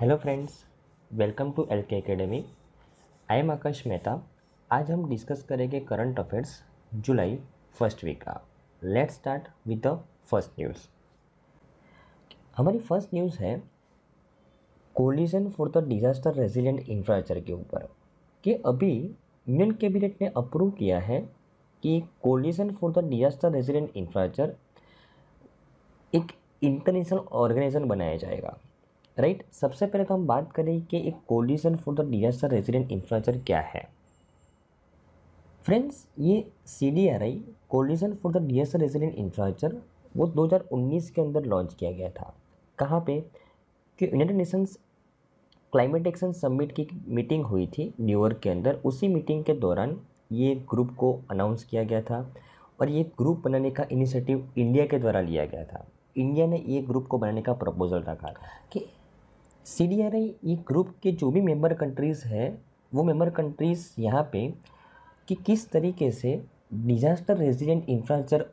Hello friends welcome to L K academy I am Akash Mehta आज हम discuss करेंगे current affairs July first week का let start with the first news हमारी first news है coalition for the disaster resilient infrastructure के ऊपर कि अभी यूनियन कैबिनेट ने अप्रूव किया है कि coalition for the disaster resilient infrastructure एक इंटरनेशनल ऑर्गेनाइजेशन बनाया जाएगा राइट right? सबसे पहले तो हम बात करें कि एक coalition for the disaster resilient infrastructure क्या है फ्रेंड्स ये C D R I coalition for the disaster resilient infrastructure वो 2019 के अंदर लॉन्च किया गया था कहाँ पे कि United Nations climate action summit की मीटिंग हुई थी न्यूयॉर्क के अंदर उसी मीटिंग के दौरान ये ग्रुप को अनाउंस किया गया था और ये ग्रुप बनाने का इनिशिएटिव इंडिया के द्वारा लिया गया था इंडिया ने ये ग्रुप को बनाने का प्रपोजल रखा कि सी डी आर आई ये ग्रुप के जो भी मेंबर कंट्रीज़ है वो मेंबर कंट्रीज़ यहाँ पे कि किस तरीके से डिज़ास्टर रेजिडेंट इंफ्रास्ट्रक्चर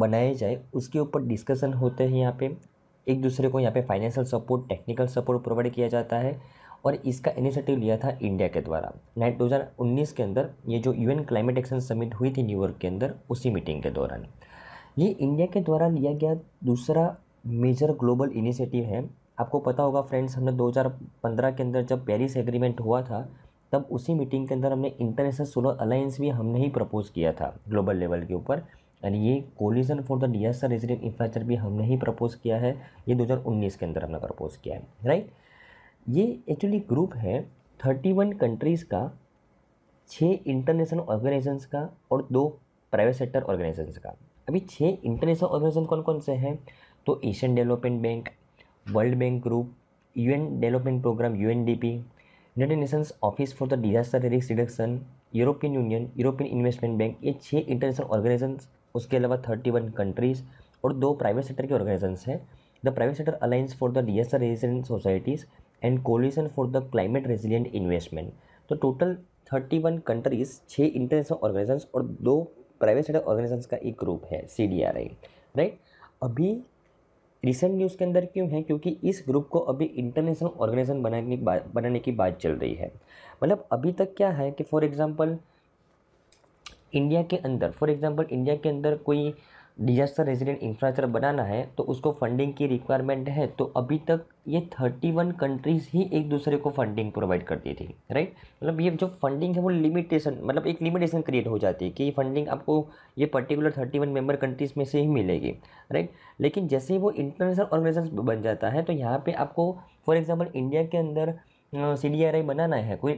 बनाए जाए उसके ऊपर डिस्कशन होते हैं यहाँ पे एक दूसरे को यहाँ पे financial support technical support provide किया जाता है और इसका इनिशिएटिव लिया था इंडिया के द्वारा नाइन उन्नीस के अंदर ये जो यूएन क्लाइमेट एक्शन समिट हुई थी न्यूयॉर्क के अंदर उसी मीटिंग के दौरान ये इंडिया के द्वारा लिया गया दूसरा मेजर ग्लोबल इनिशिएटिव है आपको पता होगा फ्रेंड्स हमने 2015 के अंदर जब पेरिस एग्रीमेंट हुआ था तब उसी मीटिंग के अंदर हमने इंटरनेशनल सोलर अलायंस भी हमने ही प्रपोज़ किया था ग्लोबल लेवल के ऊपर एंड ये coalition for the disaster resilient infrastructure भी हमने ही प्रपोज़ किया है ये 2019 के अंदर हमने प्रपोज़ किया है राइट ये एक्चुअली ग्रुप है 31 कंट्रीज़ का छः इंटरनेशनल ऑर्गेनाइजेशन का और दो प्राइवेट सेक्टर ऑर्गेनाइजेशन का अभी छः इंटरनेशनल ऑर्गेनाइजेशन कौन कौन से हैं तो Asian development bank world bank group UN development programme UNDP United Nations office for the disaster risk reduction European union European investment bank ये छः इंटरनेशनल ऑर्गेनाइजेशन उसके अलावा थर्टी वन कंट्रीज़ और दो प्राइवेट सेक्टर के ऑर्गेनाइजेशन हैं the private sector alliance for the disaster resilient societies and coalition for the climate resilient investment तो total thirty one countries छः इंटरनेशनल ऑर्गेनाइजेशन और दो प्राइवेट सेक्टर ऑर्गेनाइजेशन का एक ग्रुप है C D R I right अभी recent news के अंदर क्यों है क्योंकि इस ग्रुप को अभी इंटरनेशनल ऑर्गेनाइजेशन बनाने की बात बनाने की बात चल रही है मतलब अभी तक क्या है कि फॉर एग्ज़ाम्पल इंडिया के अंदर फॉर एग्ज़ाम्पल इंडिया के अंदर कोई डिजास्टर रेजिडेंट इंफ्रास्ट्रक्चर बनाना है तो उसको फंडिंग की रिक्वायरमेंट है तो अभी तक ये थर्टी वन कंट्रीज़ ही एक दूसरे को फंडिंग प्रोवाइड करती थी राइट मतलब ये जो फंडिंग है वो लिमिटेशन मतलब एक लिमिटेशन क्रिएट हो जाती है कि फंडिंग आपको ये particular thirty one member countries में से ही मिलेगी राइट लेकिन जैसे ही वो इंटरनेशनल ऑर्गेनाइजेशन बन जाता है तो यहाँ पर आपको फॉर एग्ज़ाम्पल इंडिया के अंदर सी डी आर आई बनाना है कोई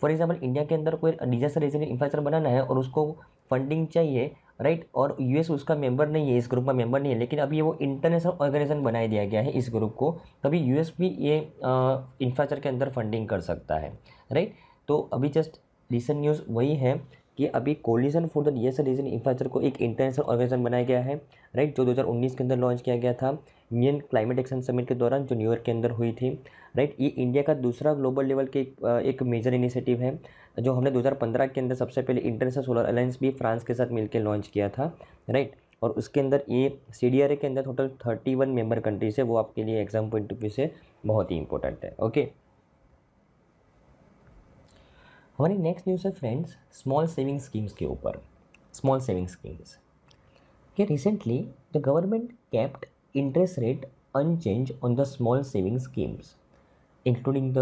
फॉर एग्जाम्पल इंडिया के अंदर कोई डिजास्टर रेजिडेंट इंफ्रास्ट्रक्चर बनाना है और उसको फंडिंग चाहिए राइट और यूएस उसका मेंबर नहीं है इस ग्रुप का मेंबर नहीं है लेकिन अभी ये वो इंटरनेशनल ऑर्गेनाइजेशन बनाया दिया गया है इस ग्रुप को तभी यूएस भी ये इंफ्रास्ट्रक्चर के अंदर फंडिंग कर सकता है राइट तो अभी जस्ट रिसेंट न्यूज़ वही है कि अभी coalition for the resilient infrastructure को एक इंटरनेशनल ऑर्गेनाइजेशन बनाया गया है राइट जो 2019 के अंदर लॉन्च किया गया था यूनियन क्लाइमेट एक्शन समिट के दौरान जो न्यूयॉर्क के अंदर हुई थी राइट ये इंडिया का दूसरा ग्लोबल लेवल के एक मेजर इनिशिएटिव है जो हमने 2015 के अंदर सबसे पहले इंटरनेशनल सोलर अलायंस भी फ्रांस के साथ मिलकर लॉन्च किया था राइट और उसके अंदर ये सी के अंदर total thirty one member countries है वो आपके लिए एग्जाम पॉइंट ऑफ व्यू से बहुत ही इंपॉर्टेंट है ओके हमारी नेक्स्ट न्यूज़ है फ्रेंड्स स्मॉल सेविंग स्कीम्स के ऊपर स्मॉल सेविंग स्कीम्स के recently the government kept interest rate unchanged on the small saving schemes including the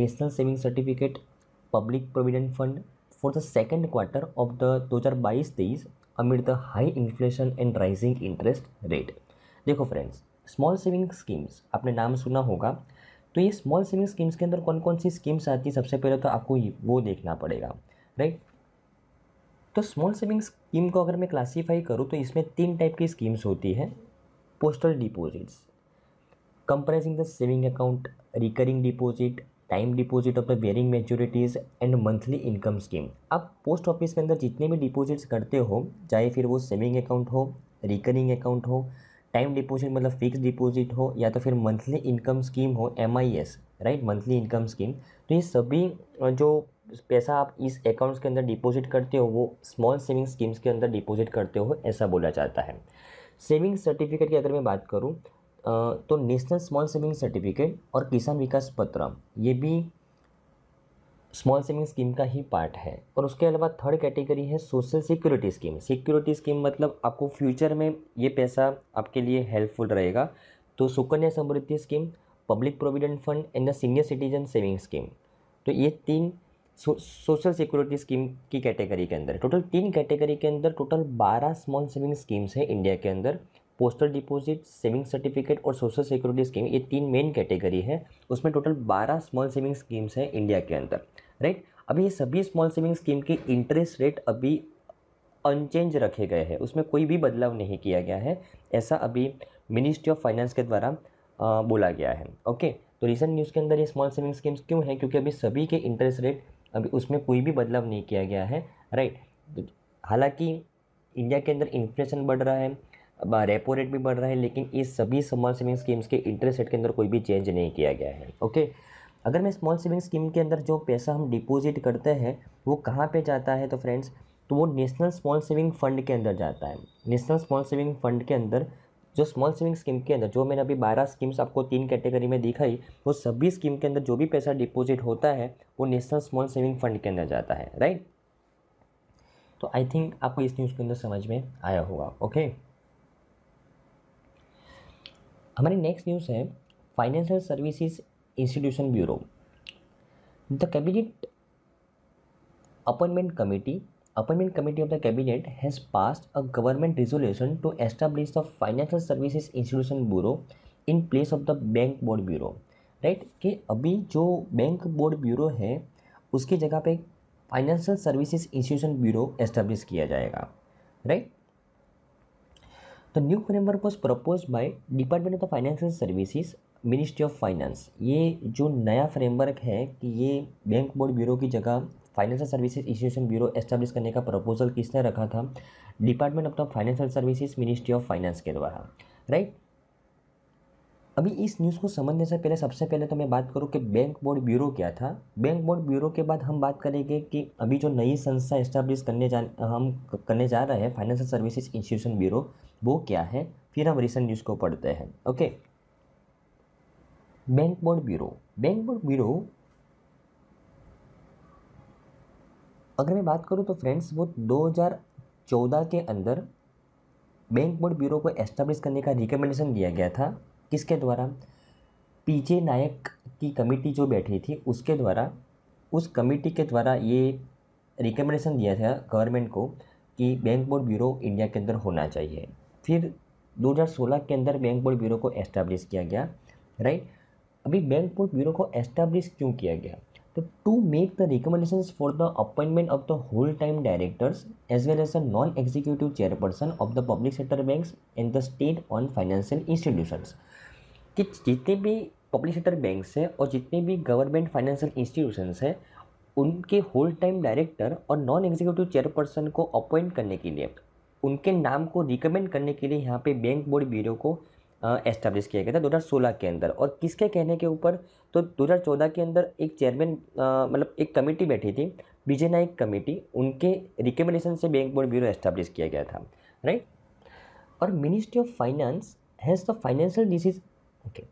national saving certificate public provident fund for the second quarter of the दो हज़ार बाईस तेईस amid the high inflation and rising interest rate देखो friends small saving schemes आपने नाम सुना होगा तो ये स्मॉल सेविंग स्कीम्स के अंदर कौन कौन सी स्कीम्स आती है सबसे पहले तो आपको वो देखना पड़ेगा राइट तो स्मॉल सेविंग स्कीम को अगर मैं क्लासीफाई करूँ तो इसमें तीन टाइप की स्कीम्स होती है postal deposits comprising the saving account recurring deposit time deposit of the varying maturities and monthly income scheme आप पोस्ट ऑफिस के अंदर जितने भी डिपॉजिट्स करते हो चाहे फिर वो सेविंग अकाउंट हो रिकरिंग अकाउंट हो टाइम डिपॉजिट मतलब फिक्स डिपॉजिट हो या तो फिर मंथली इनकम स्कीम हो um right monthly income scheme तो ये सभी जो पैसा आप इस अकाउंट्स के अंदर डिपॉजिट करते हो वो स्मॉल सेविंग स्कीम्स के अंदर डिपॉजिट करते हो ऐसा बोला जाता है सेविंग सर्टिफिकेट की अगर मैं बात करूँ तो नेशनल स्मॉल सेविंग सर्टिफिकेट और किसान विकास पत्र ये भी स्मॉल सेविंग स्कीम का ही पार्ट है और उसके अलावा थर्ड कैटेगरी है social security scheme security scheme मतलब आपको फ्यूचर में ये पैसा आपके लिए हेल्पफुल रहेगा तो Sukanya Samriddhi scheme public provident fund and the senior citizen saving scheme तो ये तीन सोशल सिक्योरिटी स्कीम की कैटेगरी के अंदर टोटल तीन कैटेगरी के अंदर टोटल बारह स्मॉल सेविंग स्कीम्स हैं इंडिया के अंदर पोस्टल डिपॉजिट सेविंग सर्टिफिकेट और सोशल सिक्योरिटी स्कीम ये तीन मेन कैटेगरी है उसमें टोटल बारह स्मॉल सेविंग स्कीम्स हैं इंडिया के अंदर राइट अभी ये सभी स्मॉल सेविंग स्कीम के इंटरेस्ट रेट अभी अनचेंज रखे गए हैं उसमें कोई भी बदलाव नहीं किया गया है ऐसा अभी मिनिस्ट्री ऑफ फाइनेंस के द्वारा बोला गया है ओके तो रिसेंट न्यूज़ के अंदर ये स्मॉल सेविंग स्कीम्स क्यों हैं क्योंकि अभी सभी के इंटरेस्ट रेट अभी उसमें कोई भी बदलाव नहीं किया गया है राइट हालांकि इंडिया के अंदर इन्फ्लेशन बढ़ रहा है रेपो रेट भी बढ़ रहा है लेकिन इस सभी स्मॉल सेविंग स्कीम्स के इंटरेस्ट रेट के अंदर कोई भी चेंज नहीं किया गया है ओके अगर मैं स्मॉल सेविंग स्कीम के अंदर जो पैसा हम डिपॉजिट करते हैं वो कहाँ पे जाता है तो फ्रेंड्स तो वो नेशनल स्मॉल सेविंग फंड के अंदर जाता है नेशनल स्मॉल सेविंग फंड के अंदर जो स्मॉल सेविंग स्कीम के अंदर जो मैंने अभी बारह स्कीम्स आपको तीन कैटेगरी में दिखाई वो सभी स्कीम के अंदर जो भी पैसा डिपॉजिट होता है वो नेशनल स्मॉल सेविंग फंड के अंदर जाता है राइट तो आई थिंक आपको इस न्यूज़ के अंदर समझ में आया होगा ओके हमारी नेक्स्ट न्यूज़ है financial services institution bureau the cabinet appointment committee appointment committee of the cabinet has pass a government resolution to establish the financial services institution bureau in place of the bank board bureau right कि अभी जो bank board bureau है उसकी जगह पर financial services institution bureau establish किया जाएगा right the new framework was propose by department of the financial services ministry of finance ये जो नया फ्रेमवर्क है कि ये बैंक बोर्ड ब्यूरो की जगह financial services institution bureau establish करने का प्रपोजल किसने रखा था department of the financial services ministry of finance के द्वारा राइट अभी इस न्यूज़ को समझने से पहले सबसे पहले तो मैं बात करूँ कि बैंक बोर्ड ब्यूरो क्या था बैंक बोर्ड ब्यूरो के बाद हम बात करेंगे कि अभी जो नई संस्था इस्टेब्लिश करने जा हम करने जा रहे हैं फाइनेंशियल सर्विसेज इंस्टीट्यूशन ब्यूरो वो क्या है फिर हम रिसेंट न्यूज़ को पढ़ते हैं okay bank board bureau bank board bureau अगर मैं बात करूँ तो फ्रेंड्स वो 2014 के अंदर बैंक बोर्ड ब्यूरो को एस्टाब्लिश करने का रिकमेंडेशन दिया गया था किसके द्वारा पीजे नायक की कमेटी जो बैठी थी उसके द्वारा उस कमेटी के द्वारा ये रिकमेंडेशन दिया था गवर्नमेंट को कि बैंक बोर्ड ब्यूरो इंडिया के अंदर होना चाहिए फिर 2016 के अंदर बैंक बोर्ड ब्यूरो को एस्टाब्लिश किया गया राइट अभी बैंक पोर्ट ब्यूरो को एस्टैब्लिश क्यों किया गया तो to make the recommendation for the appointment of the whole time directors as well as a non executive chairperson of the public sector banks and the state owned financial institutions कि जितने भी public sector banks हैं और जितने भी government financial institutions हैं उनके whole time director और नॉन एग्जीक्यूटिव चेयरपर्सन को अपॉइंट करने के लिए उनके नाम को रिकमेंड करने के लिए यहाँ पे बैंक बोर्ड ब्यूरो को एस्टैब्लिश किया गया था 2016 के अंदर और किसके कहने के ऊपर तो 2014 के अंदर एक चेयरमैन मतलब एक कमेटी बैठी थी विजय नायक कमेटी उनके रिकमेंडेशन से बैंक बोर्ड ब्यूरो एस्टैब्लिश किया गया था राइट और ministry of finance has the financial decision okay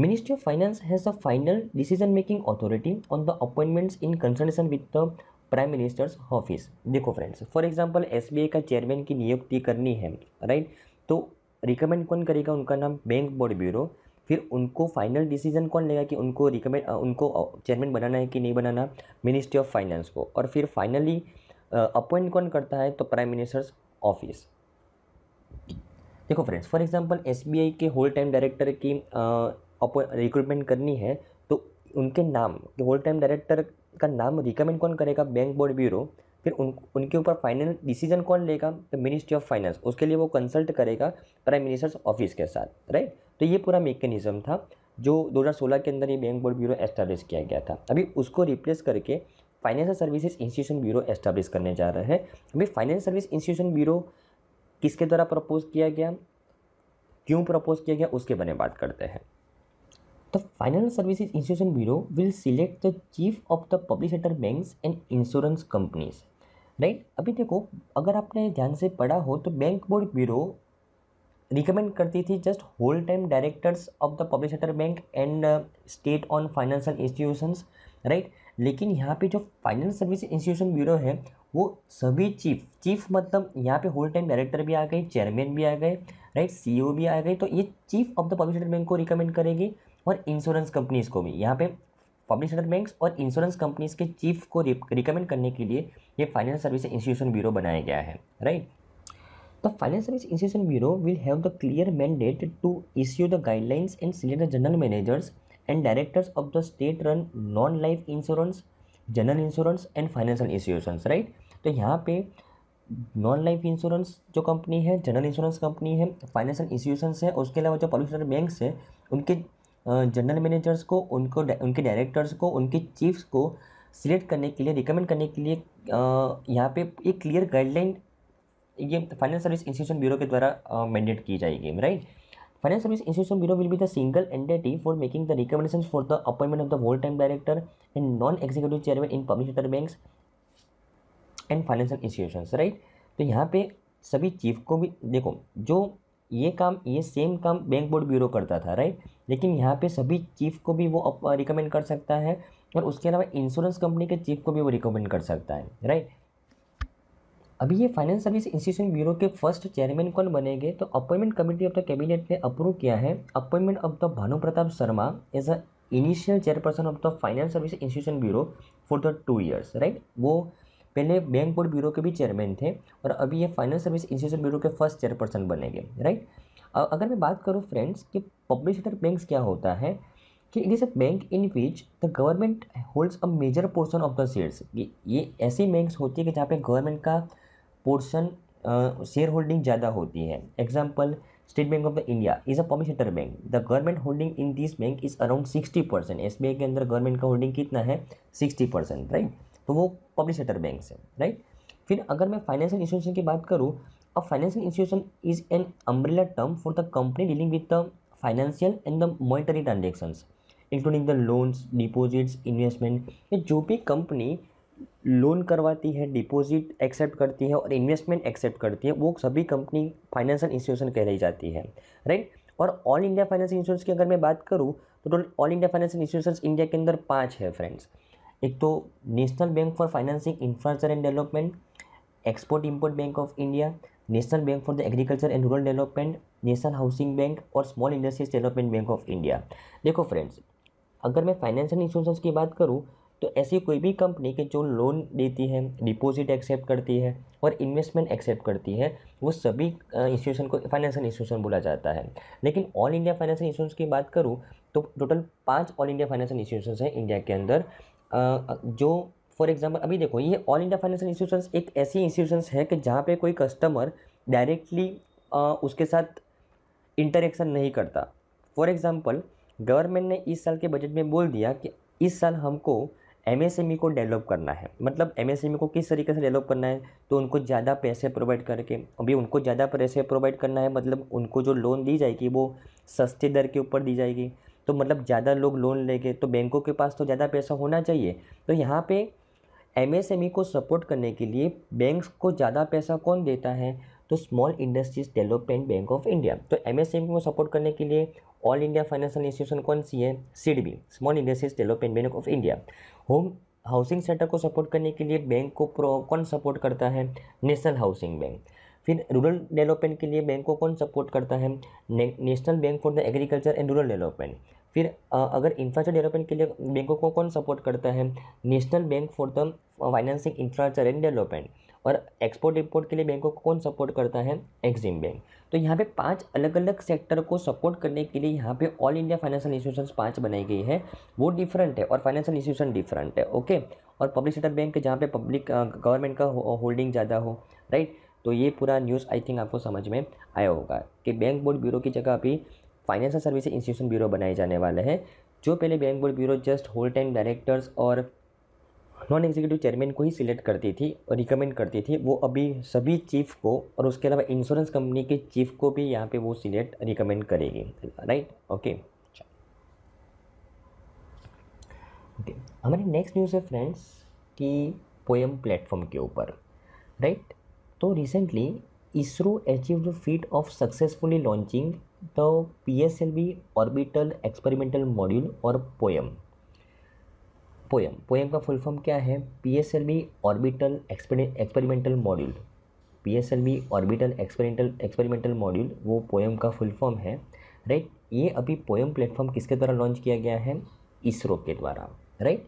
ministry of finance has the final decision making authority on the appointments in consultation with the prime minister's office देखो friends for example S का chairman की नियुक्ति करनी है right right? तो recommend कौन करेगा उनका नाम बैंक बोर्ड ब्यूरो फिर उनको फाइनल डिसीजन कौन लेगा कि उनको रिकमेंड उनको चेयरमैन बनाना है कि नहीं बनाना मिनिस्ट्री ऑफ फाइनेंस को और फिर फाइनली अपॉइंट कौन करता है तो प्राइम मिनिस्टर्स ऑफिस देखो फ्रेंड्स फॉर एग्जांपल एसबीआई के होल टाइम डायरेक्टर की रिक्रूटमेंट करनी है तो उनके नाम होल टाइम डायरेक्टर का नाम रिकमेंड कौन करेगा बैंक बोर्ड ब्यूरो फिर उन उनके ऊपर फाइनल डिसीजन कौन लेगा तो मिनिस्ट्री ऑफ फाइनेंस उसके लिए वो कंसल्ट करेगा प्राइम मिनिस्टर्स ऑफिस के साथ राइट तो ये पूरा मेकेनिज़म था जो 2016 के अंदर ये बैंक बोर्ड ब्यूरो एस्टैब्लिश किया गया था अभी उसको रिप्लेस करके financial services institution bureau establish करने जा रहे हैं अभी फाइनेंस सर्विस इंस्टीट्यूशन ब्यूरो किसके द्वारा प्रपोज किया गया क्यों प्रपोज किया गया उसके बने बात करते हैं तो finance services institution bureau will select the chief of the public sector banks and insurance companies right अभी देखो अगर आपने ध्यान से पढ़ा हो तो बैंक बोर्ड ब्यूरो रिकमेंड करती थी just whole time directors of the public sector bank and state owned financial institutions right लेकिन यहाँ पे जो फाइनेंस सर्विस इंस्टीट्यूशन ब्यूरो है वो सभी चीफ चीफ मतलब यहाँ पे होल टाइम डायरेक्टर भी आ गए चेयरमैन भी आ गए राइट सी e भी आ गए तो ये chief of the public sector bank को रिकमेंड करेगी और इंश्योरेंस कंपनीज को भी यहाँ पे पब्लिक सेक्टर बैंक्स और इंश्योरेंस कंपनीज के चीफ को रिकमेंड करने के लिए ये फाइनेंस सर्विस इंस्टीट्यूशन ब्यूरो बनाया गया है right the finance service institution bureau will have the clear mandate to issue the guidelines and select the general managers and directors of the state run non life insurance general insurance and financial institutions right तो यहाँ पे non life insurance जो company है general insurance company है financial institutions है उसके अलावा जो पब्लिक सेक्टर बैंक्स है उनके जनरल मैनेजर्स को उनको उनके डायरेक्टर्स को उनके चीफ्स को सिलेक्ट करने के लिए रिकमेंड करने के लिए यहाँ पे एक क्लियर गाइडलाइन ये फाइनेंस सर्विस इंस्टीट्यूशन ब्यूरो के द्वारा मैंडेट की जाएगी right finance service institution bureau will be the single entity for making the recommendation for the appointment of the whole time director and non executive chairman in public sector bank and financial institution right तो यहाँ पे सभी chief को भी देखो जो ये काम ये सेम काम बैंक बोर्ड ब्यूरो करता था राइट लेकिन यहाँ पे सभी चीफ को भी वो रिकमेंड कर सकता है और उसके अलावा इंश्योरेंस कंपनी के चीफ को भी वो रिकमेंड कर सकता है राइट अभी ये फाइनेंस सर्विस इंस्टीट्यूशन ब्यूरो के फर्स्ट चेयरमैन कौन बनेंगे तो appointment committee of the cabinet ने अप्रूव किया है appointment of the Bhanu Pratap Sharma as a initial chairperson of the finance service institution bureau for the two years right वो पहले बैंक बोर्ड ब्यूरो के भी चेयरमैन थे और अभी ये फाइनेंस सर्विस इंस्टीट्यूशन ब्यूरो के फर्स्ट चेयरपर्सन बनेंगे राइट अगर मैं बात करूँ फ्रेंड्स कि पब्लिक सेक्टर बैंक क्या होता है कि it is a bank in which the government holds a major portion of the shares ये ऐसी बैंक होती है कि जहाँ पर गवर्नमेंट का पोर्सन शेयर होल्डिंग ज़्यादा होती है example state bank of the India is a public sector bank the government holding in this bank is around sixty percent S B I के अंदर गवर्नमेंट का होल्डिंग कितना है सिक्सटी परसेंट राइट तो वो पब्लिक सेक्टर बैंक है right फिर अगर मैं फाइनेंशियल इंस्टीट्यूशन की बात करूँ a financial institution is an umbrella term for the company dealing with the financial and the monetary transactions including the loans deposits investment ये जो भी कंपनी लोन करवाती है डिपॉजिट एक्सेप्ट करती है और इन्वेस्टमेंट एक्सेप्ट करती है वो सभी कंपनी फाइनेंशियल इंस्टीट्यूशन कहलाई जाती है राइट और ऑल इंडिया फाइनेंशियल इंस्टीट्यूशन की अगर मैं बात करूँ तो total all India financial institution India के अंदर पाँच है फ्रेंड्स एक तो national bank for financing infrastructure and development export import bank of India national bank for the agriculture and rural development national housing bank और small industries development bank of India देखो friends अगर मैं financial institution की बात करूँ तो ऐसी कोई भी कंपनी के जो लोन देती है डिपॉजिट एक्सेप्ट करती है और इन्वेस्टमेंट एक्सेप्ट करती है वो सभी इंस्टीट्यूशन को फाइनेंशियल इंस्टीट्यूशन बोला जाता है लेकिन ऑल इंडिया फाइनेंशियल इंस्टीट्यूशन की बात करूँ तो टोटल पाँच ऑल इंडिया फाइनेंशियल इंस्टीट्यूशन हैं इंडिया के अंदर जो फॉर एग्जाम्पल अभी देखो ये ऑल इंडिया फाइनेंशियल इंस्टीट्यूशंस एक ऐसी इंस्टीट्यूशंस है कि जहाँ पे कोई कस्टमर डायरेक्टली उसके साथ इंटरेक्शन नहीं करता फॉर एग्ज़ाम्पल गवर्नमेंट ने इस साल के बजट में बोल दिया कि इस साल हमको एमएसएमई e को डेवलप करना है मतलब एमएसएमई e को किस तरीके से डेवलप करना है तो उनको ज़्यादा पैसे प्रोवाइड करके अभी उनको ज़्यादा पैसे प्रोवाइड करना है मतलब उनको जो लोन दी जाएगी वो सस्ते दर के ऊपर दी जाएगी तो मतलब ज़्यादा लोग लोन लेंगे तो बैंकों के पास तो ज़्यादा पैसा होना चाहिए तो यहाँ पे एमएसएमई e को सपोर्ट करने के लिए बैंक्स को ज़्यादा पैसा कौन देता है तो small industries development bank of India तो एमएसएमई e को सपोर्ट करने के लिए ऑल इंडिया फाइनेंशियल इंस्टीट्यूशन कौन सी है SIDBI small industries development bank of India home housing sector को सपोर्ट करने के लिए बैंक को कौन सपोर्ट करता है नेशनल हाउसिंग बैंक फिर रूरल डेवलपमेंट के लिए बैंक को कौन सपोर्ट करता है ने, national bank for the agriculture and rural development फिर अगर इंफ्रास्ट्रक्चर डेवलपमेंट के लिए बैंकों को कौन सपोर्ट करता है national bank for the financing infrastructure and development और एक्सपोर्ट इम्पोर्ट के लिए बैंकों को कौन सपोर्ट करता है एक्जिम बैंक तो यहाँ पे पांच अलग अलग सेक्टर को सपोर्ट करने के लिए यहाँ पे ऑल इंडिया फाइनेंशियल इंस्टीट्यूशन पाँच बनाई गई है वो डिफरेंट है और फाइनेंशियल इंस्टीट्यूशन डिफरेंट है ओके और पब्लिक सेक्टर बैंक जहाँ पे पब्लिक गवर्नमेंट का होल्डिंग ज़्यादा हो राइट तो ये पूरा न्यूज़ आई थिंक आपको समझ में आया होगा कि बैंक बोर्ड ब्यूरो की जगह अभी फाइनेंशियल सर्विस इंस्टीट्यूशन ब्यूरो बनाए जाने वाले हैं जो पहले bank board bureau just whole time directors और नॉन एग्जीक्यूटिव चेयरमैन को ही सिलेक्ट करती थी और रिकमेंड करती थी वो अभी सभी चीफ को और उसके अलावा इंश्योरेंस कंपनी के चीफ को भी यहाँ पे वो सिलेक्ट रिकमेंड करेगी राइट ओके हमारी नेक्स्ट न्यूज़ है फ्रेंड्स कि पोएम प्लेटफॉर्म के ऊपर राइट तो recently ISRO the feat of successfully launching the P S L V orbital experimental module और पोएम पोएम पोएम का फुल फॉर्म क्या है P S L V orbital experimental module P S L V orbital experimental experimental module वो POEM e का full form है right ये अभी poem platform e किसके द्वारा लॉन्च किया गया है इसरो के द्वारा राइट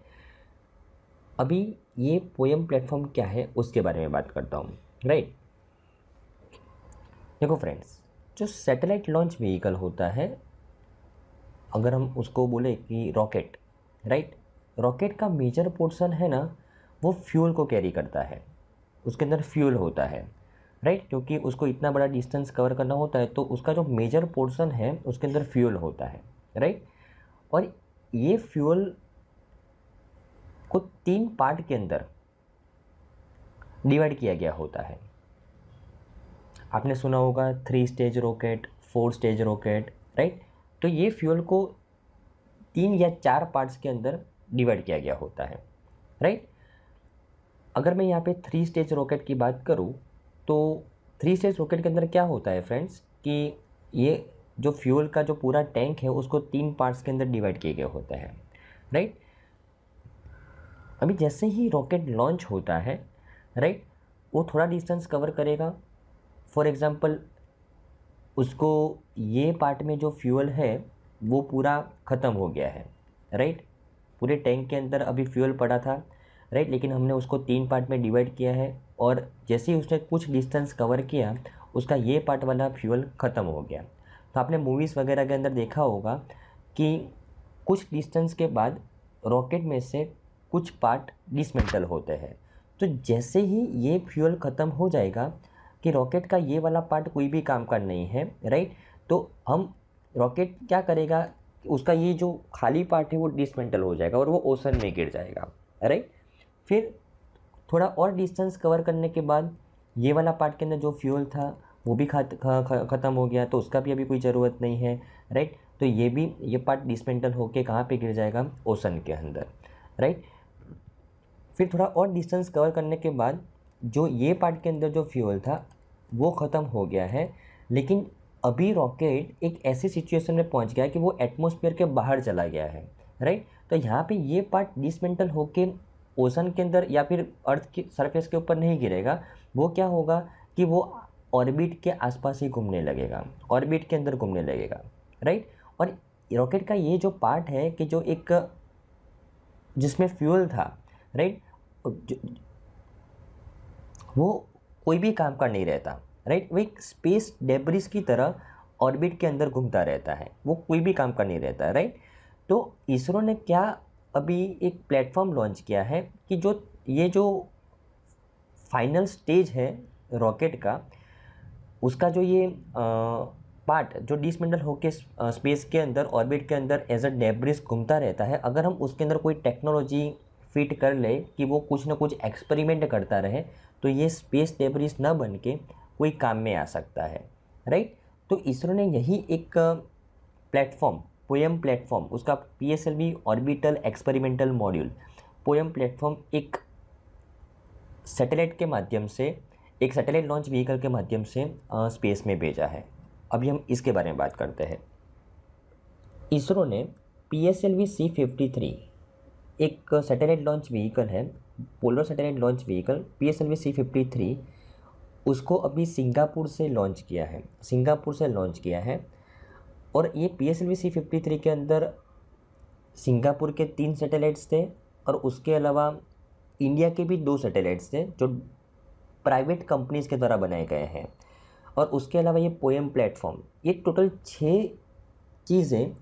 अभी ये पोएम प्लेटफॉर्म e क्या है उसके बारे में बात करता हूँ राइट देखो फ्रेंड्स जो सैटेलाइट लॉन्च व्हीकल होता है अगर हम उसको बोले कि रॉकेट राइट रॉकेट का मेजर पोर्शन है ना वो फ्यूल को कैरी करता है उसके अंदर फ्यूल होता है राइट क्योंकि उसको इतना बड़ा डिस्टेंस कवर करना होता है तो उसका जो मेजर पोर्शन है उसके अंदर फ्यूल होता है राइट और ये फ्यूल को तीन पार्ट के अंदर डिवाइड किया गया होता है आपने सुना होगा three stage rocket four stage rocket right तो ये फ्यूल को तीन या चार पार्ट्स के अंदर डिवाइड किया गया होता है राइट अगर मैं यहाँ पे थ्री स्टेज रॉकेट की बात करूँ तो थ्री स्टेज रॉकेट के अंदर क्या होता है फ्रेंड्स कि ये जो फ्यूल का जो पूरा टैंक है उसको तीन पार्ट्स के अंदर डिवाइड किया गया होता है राइट अभी जैसे ही रॉकेट लॉन्च होता है राइट वो थोड़ा डिस्टेंस कवर करेगा फॉर एग्ज़ाम्पल उसको ये पार्ट में जो फ्यूल है वो पूरा ख़त्म हो गया है राइट पूरे टैंक के अंदर अभी फ्यूल पड़ा था राइट लेकिन हमने उसको तीन पार्ट में डिवाइड किया है और जैसे ही उसने कुछ डिस्टेंस कवर किया उसका ये पार्ट वाला फ्यूल ख़त्म हो गया तो आपने मूवीज़ वगैरह के अंदर देखा होगा कि कुछ डिस्टेंस के बाद रॉकेट में से कुछ पार्ट डिसमेंटल होते हैं तो जैसे ही ये फ्यूल ख़त्म हो जाएगा कि रॉकेट का ये वाला पार्ट कोई भी काम का नहीं है राइट तो हम रॉकेट क्या करेगा उसका ये जो खाली पार्ट है वो डिसमेंटल हो जाएगा और वो ओसन में गिर जाएगा राइट फिर थोड़ा और डिस्टेंस कवर करने के बाद ये वाला पार्ट के अंदर जो फ्यूल था वो भी ख़त्म हो गया तो उसका भी अभी कोई ज़रूरत नहीं है राइट तो ये भी ये पार्ट डिसमेंटल होके कहाँ पे गिर जाएगा ओसन के अंदर राइट फिर थोड़ा और डिस्टेंस कवर करने के बाद जो ये पार्ट के अंदर जो फ्यूल था वो ख़त्म हो गया है लेकिन अभी रॉकेट एक ऐसी सिचुएशन में पहुंच गया कि वो एटमॉस्फेयर के बाहर चला गया है राइट तो यहाँ पे ये पार्ट डिसमेंटल होकर ओसन के अंदर या फिर अर्थ के सरफेस के ऊपर नहीं गिरेगा वो क्या होगा कि वो ऑर्बिट के आसपास ही घूमने लगेगा ऑर्बिट के अंदर घूमने लगेगा राइट और रॉकेट का ये जो पार्ट है कि जो एक जिसमें फ्यूल था राइट वो कोई भी काम का नहीं रहता राइट वो एक स्पेस डेब्रिज की तरह ऑर्बिट के अंदर घूमता रहता है वो कोई भी काम का नहीं रहता राइट तो इसरो ने क्या अभी एक प्लेटफॉर्म लॉन्च किया है कि जो ये जो फाइनल स्टेज है रॉकेट का उसका जो ये आ, पार्ट जो डिसमेंडल होके स्पेस के अंदर ऑर्बिट के अंदर एज अ डेब्रिज घूमता रहता है अगर हम उसके अंदर कोई टेक्नोलॉजी फिट कर ले कि वो कुछ ना कुछ एक्सपेरिमेंट करता रहे तो ये स्पेस डेब्रिज न बन के कोई काम में आ सकता है राइट तो इसरो ने यही एक प्लेटफॉर्म पोएम प्लेटफॉर्म उसका P S L V orbital experimental module POEM platform एक सैटेलाइट के माध्यम से एक सैटेलाइट लॉन्च व्हीकल के माध्यम से आ, स्पेस में भेजा है अभी हम इसके बारे में बात करते हैं इसरो ने P S L V C fifty three एक सैटेलाइट लॉन्च व्हीकल है polar satellite launch vehicle P S L V C fifty three उसको अभी सिंगापुर से लॉन्च किया है सिंगापुर से लॉन्च किया है और ये P S L V C fifty three के अंदर सिंगापुर के तीन सैटेलाइट्स थे और उसके अलावा इंडिया के भी दो सैटेलाइट्स थे जो प्राइवेट कंपनीज़ के द्वारा बनाए गए हैं और उसके अलावा ये पोएम प्लेटफॉर्म ये टोटल छः चीज़ें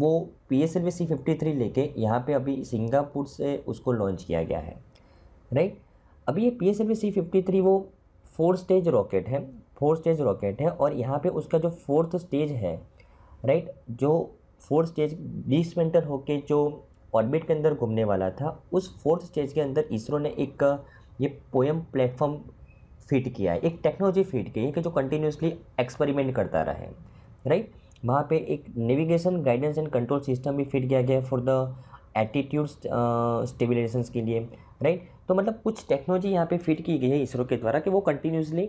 वो P S L V C fifty three लेके यहाँ पे अभी सिंगापुर से उसको लॉन्च किया गया है राइट अभी ये P S L V C fifty three वो फोर स्टेज रॉकेट है फोर स्टेज रॉकेट है और यहाँ पे उसका जो फोर्थ स्टेज है राइट जो फोर्थ स्टेज डिसमेंटल होके जो ऑर्बिट के अंदर घूमने वाला था उस फोर्थ स्टेज के अंदर इसरो ने एक ये पोएम प्लेटफॉर्म फिट किया है एक टेक्नोलॉजी फिट की है कि जो कंटिन्यूसली एक्सपेरिमेंट करता रहे राइट वहाँ पे एक navigation guidance and control system भी फिट किया गया है फॉर द एटीट्यूड स्टेबिलाइजेशन के लिए राइट तो मतलब कुछ टेक्नोलॉजी यहाँ पे फिट की गई है इसरो के द्वारा कि वो कंटिन्यूसली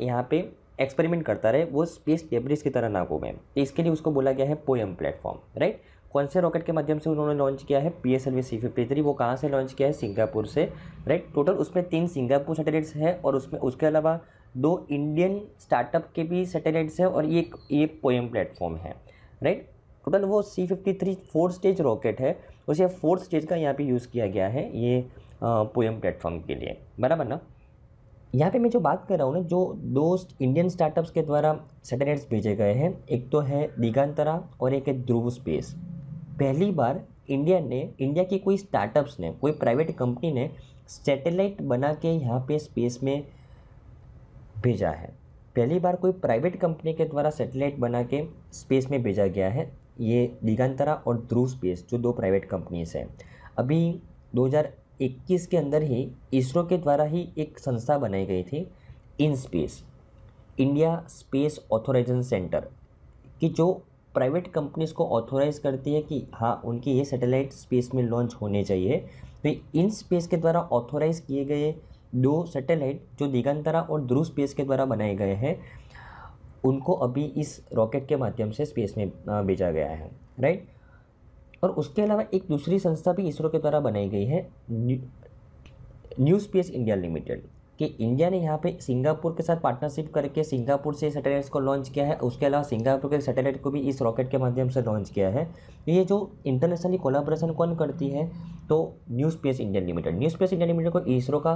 यहाँ पे एक्सपेरिमेंट करता रहे वो स्पेस डेब्रिज की तरह ना घूमे तो इसके लिए उसको बोला गया है पोएम प्लेटफॉर्म राइट कौन से रॉकेट के माध्यम से उन्होंने लॉन्च किया है P S L V C fifty three वो कहाँ से लॉन्च किया है सिंगापुर से राइट टोटल उसमें तीन सिंगापुर सैटेलाइट्स है और उसमें उसके अलावा दो इंडियन स्टार्टअप के भी सैटेलाइट्स हैं और ये ये पोएम प्लेटफॉर्म है राइट टोटल वो C fifty three four stage rocket है उसे फोर्थ स्टेज का यहाँ पे यूज़ किया गया है ये पोएम प्लेटफॉर्म के लिए बराबर ना यहाँ पे मैं जो बात कर रहा हूँ ना जो दो इंडियन स्टार्टअप्स के द्वारा सैटेलाइट्स भेजे गए हैं एक तो है दिगांतरा और एक है ध्रुव स्पेस पहली बार इंडिया ने इंडिया की कोई स्टार्टअप्स ने कोई प्राइवेट कंपनी ने सैटेलाइट बना के यहाँ पे स्पेस में भेजा है पहली बार कोई प्राइवेट कंपनी के द्वारा सैटेलाइट बना के स्पेस में भेजा गया है ये दिगंतरा और ध्रुव स्पेस जो दो प्राइवेट कंपनीज हैं अभी 2021 के अंदर ही इसरो के द्वारा ही एक संस्था बनाई गई थी in space India space authorisation centre कि जो प्राइवेट कंपनीज को ऑथोराइज करती है कि हाँ उनकी ये सैटेलाइट स्पेस में लॉन्च होने चाहिए तो इन स्पेस के द्वारा ऑथोराइज किए गए दो सैटेलाइट जो दिगंतरा और ध्रुव स्पेस के द्वारा बनाए गए हैं उनको अभी इस रॉकेट के माध्यम से स्पेस में भेजा गया है राइट और उसके अलावा एक दूसरी संस्था भी इसरो के द्वारा बनाई गई है न्यू स्पेस इंडिया लिमिटेड कि इंडिया ने यहाँ पे सिंगापुर के साथ पार्टनरशिप करके सिंगापुर से सैटेलाइट्स को लॉन्च किया है उसके अलावा सिंगापुर के सैटेलाइट को भी इस रॉकेट के माध्यम से लॉन्च किया है ये जो इंटरनेशनली कोलाब्रेशन कौन करती है तो new space India limited new space India limited को इसरो का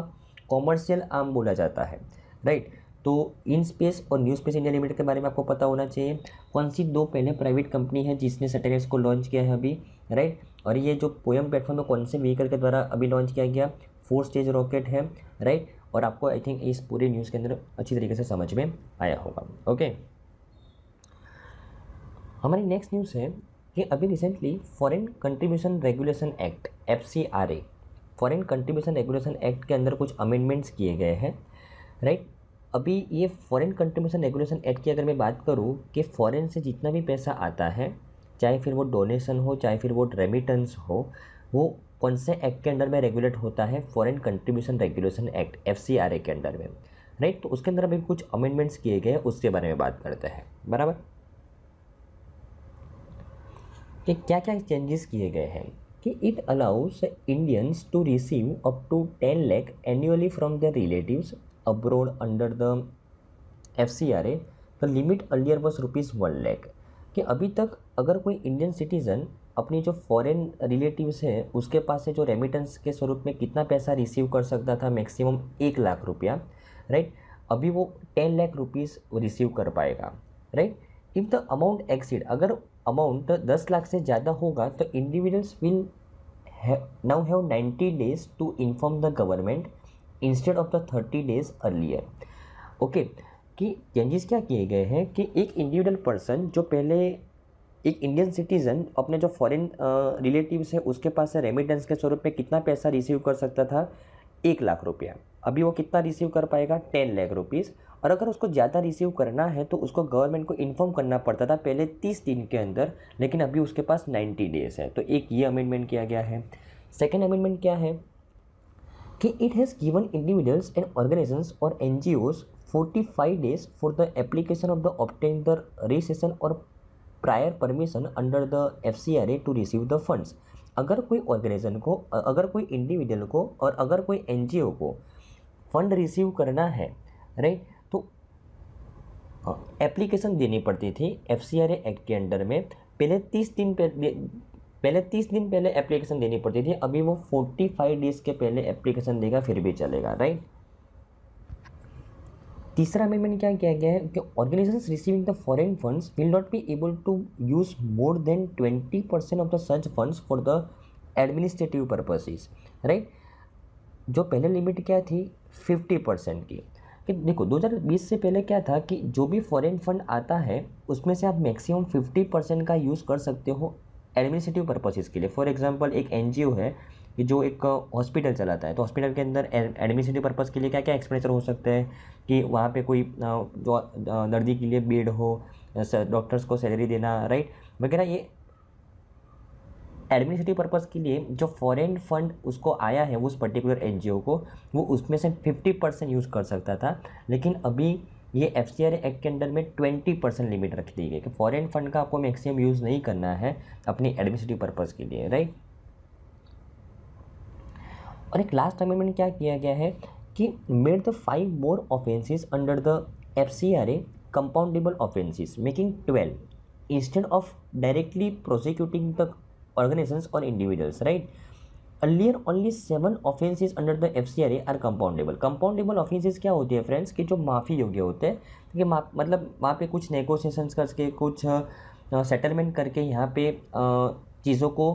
कॉमर्शियल आर्म बोला जाता है राइट तो इन स्पेस और न्यू स्पेस इंडिया लिमिटेड के बारे में आपको पता होना चाहिए कौन सी दो पहले प्राइवेट कंपनी है जिसने सैटेलाइट्स को लॉन्च किया है अभी राइट और ये जो पोयम प्लेटफॉर्म है कौन से व्हीकल के द्वारा अभी लॉन्च किया गया फोर स्टेज रॉकेट है राइट और आपको आई थिंक इस पूरे न्यूज़ के अंदर अच्छी तरीके से समझ में आया होगा ओके हमारी नेक्स्ट न्यूज़ है कि अभी recently foreign contribution regulation act F foreign contribution regulation act के अंदर कुछ अमेंडमेंट्स किए गए हैं राइट अभी ये फॉरेन कंट्रीब्यूशन रेगुलेशन एक्ट की अगर मैं बात करूँ कि फॉरेन से जितना भी पैसा आता है चाहे फिर वो डोनेशन हो चाहे फिर वो रेमिटेंस हो वो कौन से एक्ट के अंडर में रेगुलेट होता है foreign contribution regulation act F के अंडर में राइट तो उसके अंदर अभी कुछ अमेंडमेंट्स किए गए हैं उसके बारे में बात करते हैं बराबर कि क्या क्या चेंजेस किए गए हैं कि it allows Indians to receive up to ten lakh annually from the relatives abroad under the F C R A the limit earlier was rupees one lakh कि अभी तक अगर कोई इंडियन सिटीज़न अपनी जो फॉरेन रिलेटिव्स हैं उसके पास से जो रेमिटेंस के स्वरूप में कितना पैसा रिसीव कर सकता था मैक्सिमम एक लाख रुपया राइट अभी वो टेन लाख रुपीज़ रिसीव कर पाएगा right if the amount exceed अगर अमाउंट दस लाख से ज़्यादा होगा तो individuals will now have ninety days to inform the government instead of the thirty days earlier okay कि चेंजेस क्या किए गए हैं कि एक इंडिविजुअल पर्सन जो पहले एक इंडियन सिटीज़न अपने जो फॉरेन रिलेटिव्स है उसके पास से रेमिटेंस के स्वरूप में कितना पैसा रिसीव कर सकता था एक लाख रुपया अभी वो कितना रिसीव कर पाएगा टेन लाख रुपीज़ और अगर उसको ज़्यादा रिसीव करना है तो उसको गवर्नमेंट को इन्फॉर्म करना पड़ता था पहले तीस दिन के अंदर लेकिन अभी उसके पास नाइन्टी डेज़ है तो एक ये अमेंडमेंट किया गया है सेकेंड अमेंडमेंट क्या है कि it has given individuals and organisations और N G Os forty five days for the application of the obtain the registration और prior permission under the F C R A to receive the funds अगर कोई organisation को अगर कोई individual को और अगर कोई एन जी ओ को फंड रिसीव करना है राइट एप्लीकेशन हाँ, देनी पड़ती थी एफ एक्ट के अंडर में पहले तीस दिन पहले तीस दिन पहले एप्लीकेशन देनी पड़ती थी अभी वो फोर्टी फाइव डेज़ के पहले एप्लीकेशन देगा फिर भी चलेगा राइट तीसरा अमेंडमेंट क्या किया गया है कि organisation receiving the foreign funds will not be able to use more than twenty percent of the such funds for the administrative purposes right जो पहले लिमिट क्या थी फिफ्टी परसेंट की कि देखो 2020 से पहले क्या था कि जो भी फॉरेन फंड आता है उसमें से आप मैक्सिमम 50 परसेंट का यूज़ कर सकते हो एडमिनिस्ट्रेटिव पर्पसेस के लिए फॉर एग्जांपल एक एन है कि जो एक हॉस्पिटल चलाता है तो हॉस्पिटल के अंदर एडमिनिस्ट्रेटिव पर्पज़ के लिए क्या क्या एक्सपेंडिचर हो सकते हैं कि वहाँ पर कोई जो दर्दी के लिए बेड हो डॉक्टर्स को सैलरी देना राइट वगैरह ये एडमिनिस्ट्रेटिव पर्पज़ के लिए जो फॉरेन फंड उसको आया है उस पर्टिकुलर एन को वो उसमें से फिफ्टी परसेंट यूज़ कर सकता था लेकिन अभी ये एफ सी आर एक्ट के अंडर में ट्वेंटी परसेंट लिमिट रख दी गई कि फॉरेन फंड का आपको मैक्सिमम यूज़ नहीं करना है अपनी एडमिनिस्ट्रेटिव पर्पज़ के लिए राइट और एक लास्ट अमेंडमेंट क्या किया गया है कि made the five more offences under the F C R A compoundable offences making twelve instead of directly prosecuting the organizations or individuals right earlier only seven offences under the F C R A are compoundable compoundable offences क्या होती है friends कि जो माफ़ी योग्य होते हैं क्योंकि माफ मतलब वहाँ पर कुछ नेगोशिएशंस करके कुछ सेटलमेंट करके यहाँ पे चीज़ों को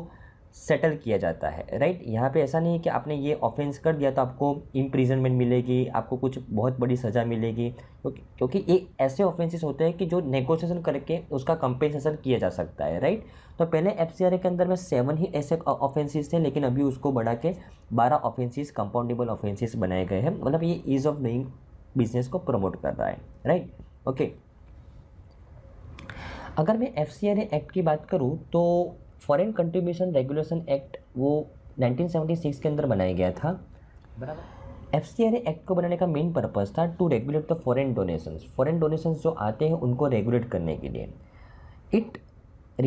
सेटल किया जाता है राइट यहाँ पे ऐसा नहीं है कि आपने ये ऑफेंस कर दिया तो आपको इम्प्रिजनमेंट मिलेगी आपको कुछ बहुत बड़ी सज़ा मिलेगी क्योंकि ये ऐसे ऑफेंसेस होते हैं कि जो नेगोशिएशन करके उसका कंपेंसेशन किया जा सकता है राइट तो पहले एफ के अंदर में सेवन ही ऐसे ऑफेंसेस थे लेकिन अभी उसको बढ़ा के बारह ऑफेंसेस कंपाउंडेबल ऑफेंसेस बनाए गए हैं मतलब ये ईज़ ऑफ डूइंग बिजनेस को प्रमोट कर रहा है राइट ओके अगर मैं एफ एक्ट की बात करूँ तो फॉरेन कंट्रीब्यूशन रेगुलेशन एक्ट वो 1976 के अंदर बनाया गया था बराबर एफ एक्ट को बनाने का मेन पर्पज़ था to regulate the foreign donations foreign donations जो आते हैं उनको रेगुलेट करने के लिए इट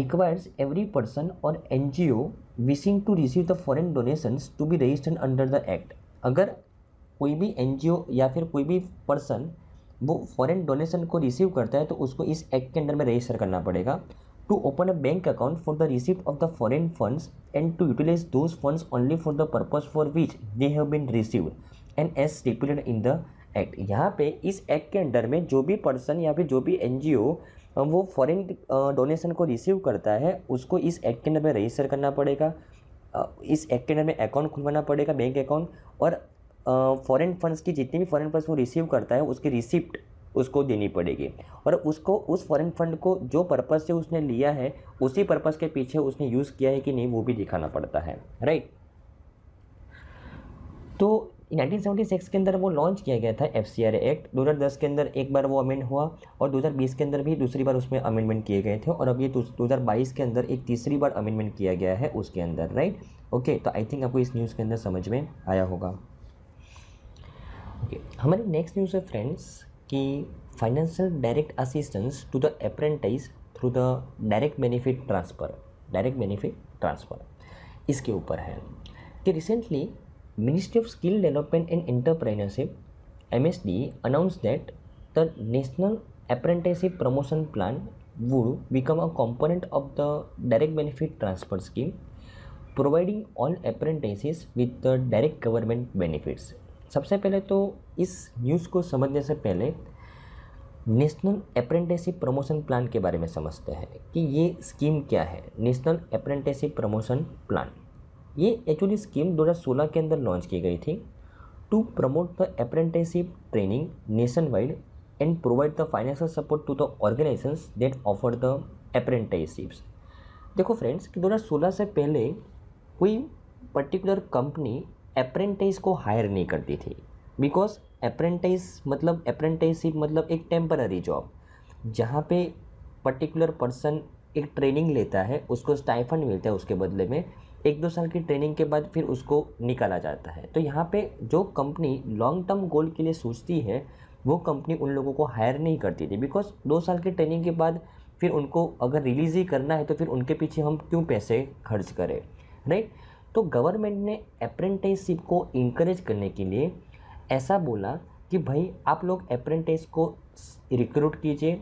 रिक्वायर्स एवरी पर्सन और N G O wishing to receive the foreign donations to be registered under the act अगर कोई भी एन जी ओ या फिर कोई भी पर्सन वो फॉरेन डोनेशन को रिसीव करता है तो उसको इस एक्ट के अंडर में रजिस्टर करना पड़ेगा to open a bank account for the receipt of the foreign funds and to utilize those funds only for the purpose for which they have been received and as stipulated in the act यहाँ पे इस act के under में जो भी person या फिर जो भी एन वो फॉरन डोनेशन को रिसीव करता है उसको इस एक्ट के अंदर में रजिस्टर करना पड़ेगा इस एक्ट के अंदर में अकाउंट खुलवाना पड़ेगा बैंक अकाउंट और फॉरन फंड्स की जितनी भी फॉरन फंड्स वो रिसीव करता है उसकी रिसिप्ट उसको देनी पड़ेगी और उसको उस फॉरेन फंड को जो पर्पज़ से उसने लिया है उसी पर्पज़ के पीछे उसने यूज़ किया है कि नहीं वो भी दिखाना पड़ता है राइट तो 1976 के अंदर वो लॉन्च किया गया था एफ एक्ट 2010 के अंदर एक बार वो अमेंड हुआ और 2020 के अंदर भी दूसरी बार उसमें अमेंडमेंट किए गए थे और अब ये 2022 के अंदर एक तीसरी बार अमेंडमेंट किया गया है उसके अंदर राइट ओके तो आई थिंक आपको इस न्यूज़ के अंदर समझ में आया होगा ओके okay, हमारी नेक्स्ट न्यूज़ है फ्रेंड्स कि financial direct assistance to the apprentices through the direct benefit transfer direct benefit transfer इसके ऊपर है कि recently ministry of skill development and entrepreneurship M S D announce that the national apprenticeship promotion plan would become a component of the direct benefit transfer scheme providing all apprentices with the direct government benefits सबसे पहले तो इस news को समझने से पहले national apprenticeship promotion plan के बारे में समझते हैं कि ये स्कीम क्या है नेशनल अप्रेंटिसशिप प्रमोशन प्लान ये एक्चुअली स्कीम 2016 के अंदर लॉन्च की गई थी to promote the apprenticeship training nationwide and provide the financial support to the organisations that offer the apprenticeships देखो फ्रेंड्स कि 2016 से पहले कोई पर्टिकुलर कंपनी अप्रेंटिस को हायर नहीं करती थी बिकॉज अप्रेंटिस मतलब अप्रेंटिसशिप मतलब एक टेम्पररी जॉब जहाँ पे पर्टिकुलर पर्सन एक ट्रेनिंग लेता है उसको स्टाइफंड मिलता है उसके बदले में एक दो साल की ट्रेनिंग के बाद फिर उसको निकाला जाता है तो यहाँ पे जो कंपनी लॉन्ग टर्म गोल के लिए सोचती है वो कंपनी उन लोगों को हायर नहीं करती थी बिकॉज दो साल की ट्रेनिंग के बाद फिर उनको अगर रिलीज़ ही करना है तो फिर उनके पीछे हम क्यों पैसे खर्च करें राइट तो गवर्नमेंट ने अप्रेंटिसशिप को इंकरेज करने के लिए ऐसा बोला कि भाई आप लोग अप्रेंटिस को रिक्रूट कीजिए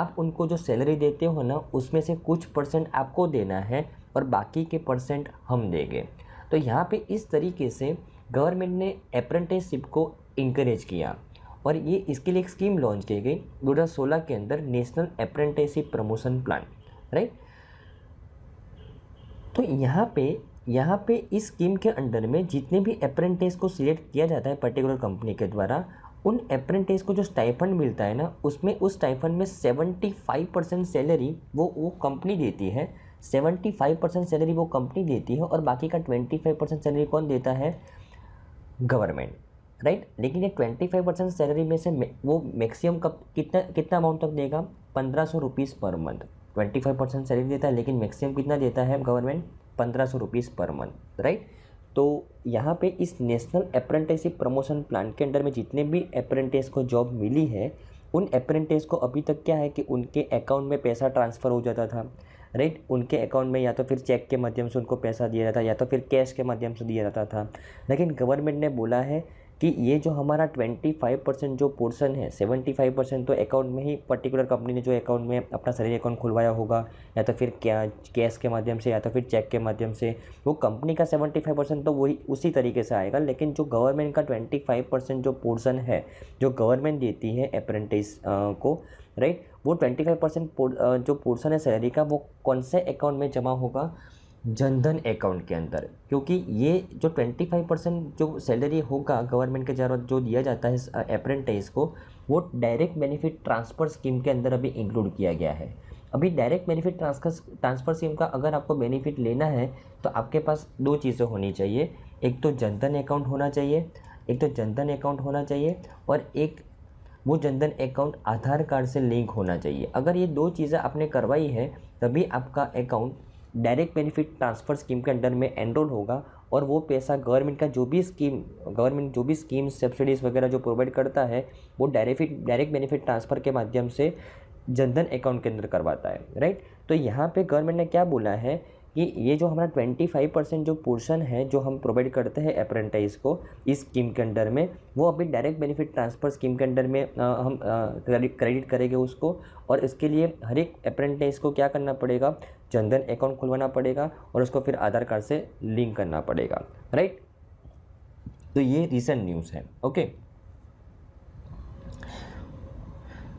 आप उनको जो सैलरी देते हो ना उसमें से कुछ परसेंट आपको देना है और बाकी के परसेंट हम देंगे तो यहाँ पे इस तरीके से गवर्नमेंट ने अप्रेंटिसशिप को इंकरेज किया और ये इसके लिए एक स्कीम लॉन्च की गई सोलह के अंदर national apprenticeship promotion plan right तो यहाँ पे यहाँ पे इस स्कीम के अंडर में जितने भी अप्रेंटिस को सिलेक्ट किया जाता है पर्टिकुलर कंपनी के द्वारा उन अप्रेंटिस को जो स्टाइफंड मिलता है ना उसमें उस स्टाइफंड में सेवेंटी फाइव परसेंट सैलरी वो वो कंपनी देती है सेवेंटी फाइव परसेंट सैलरी वो कंपनी देती है और बाकी का ट्वेंटी फाइव परसेंट सैलरी कौन देता है गवर्नमेंट राइट लेकिन ये ट्वेंटी फाइव परसेंट सैलरी में से वो मैक्सिमम कब कितना कितना अमाउंट तक देगा पंद्रह सौ rupees per month twenty five percent salary देता है लेकिन मैक्सिमम कितना देता है गवर्नमेंट पंद्रह सौ रुपीज़ पर मंथ राइट तो यहाँ पे इस नेशनल अप्रेंटिसशिप प्रमोशन प्लान के अंडर में जितने भी अप्रेंटिस को जॉब मिली है उन अप्रेंटिस को अभी तक क्या है कि उनके अकाउंट में पैसा ट्रांसफ़र हो जाता था राइट उनके अकाउंट में या तो फिर चेक के माध्यम से उनको पैसा दिया जाता या तो फिर कैश के माध्यम से दिया जाता था लेकिन गवर्नमेंट ने बोला है कि ये जो हमारा 25 परसेंट जो पोर्सन है 75 परसेंट तो अकाउंट में ही पर्टिकुलर कंपनी ने जो अकाउंट में अपना सैलरी अकाउंट खुलवाया होगा या तो फिर क्या कैश के माध्यम से या तो फिर चेक के माध्यम से वो कंपनी का 75 परसेंट तो वही उसी तरीके से आएगा लेकिन जो गवर्नमेंट का 25 परसेंट जो पोर्सन है जो गवर्नमेंट देती है अप्रेंटिस को राइट वो ट्वेंटी परसेंट जो पोर्सन है सैलरी का वो कौन से अकाउंट में जमा होगा जनधन अकाउंट के अंदर क्योंकि ये जो 25 परसेंट जो सैलरी होगा गवर्नमेंट के जरूरत जो दिया जाता है अप्रेंटाइज को वो डायरेक्ट बेनिफिट ट्रांसफ़र स्कीम के अंदर अभी इंक्लूड किया गया है अभी direct benefit transfer transfer scheme का अगर आपको बेनिफिट लेना है तो आपके पास दो चीज़ें होनी चाहिए एक तो जनधन अकाउंट होना चाहिए एक तो जनधन अकाउंट होना चाहिए और एक वो जनधन अकाउंट आधार कार्ड से लिंक होना चाहिए अगर ये दो चीज़ें आपने करवाई है तभी आपका account direct benefit transfer scheme के अंडर में एनरोल होगा और वो पैसा गवर्नमेंट का जो भी स्कीम गवर्नमेंट जो भी स्कीम सब्सिडीज़ वगैरह जो प्रोवाइड करता है वो डायरेक्ट डायरेक्ट बेनिफिट ट्रांसफ़र के माध्यम से जनधन अकाउंट के अंदर करवाता है राइट तो यहाँ पे गवर्नमेंट ने क्या बोला है कि ये जो हमारा 25 परसेंट जो पोर्शन है जो हम प्रोवाइड करते हैं अप्रेंटाइज को इस स्कीम के अंडर में वो अभी डायरेक्ट बेनिफिट ट्रांसफ़र स्कीम के अंडर में आ, हम क्रेडिट करेंगे उसको और इसके लिए हर एक अप्रेंटाइज को क्या करना पड़ेगा जनधन अकाउंट खुलवाना पड़ेगा और उसको फिर आधार कार्ड से लिंक करना पड़ेगा राइट तो ये रिसेंट न्यूज़ है ओके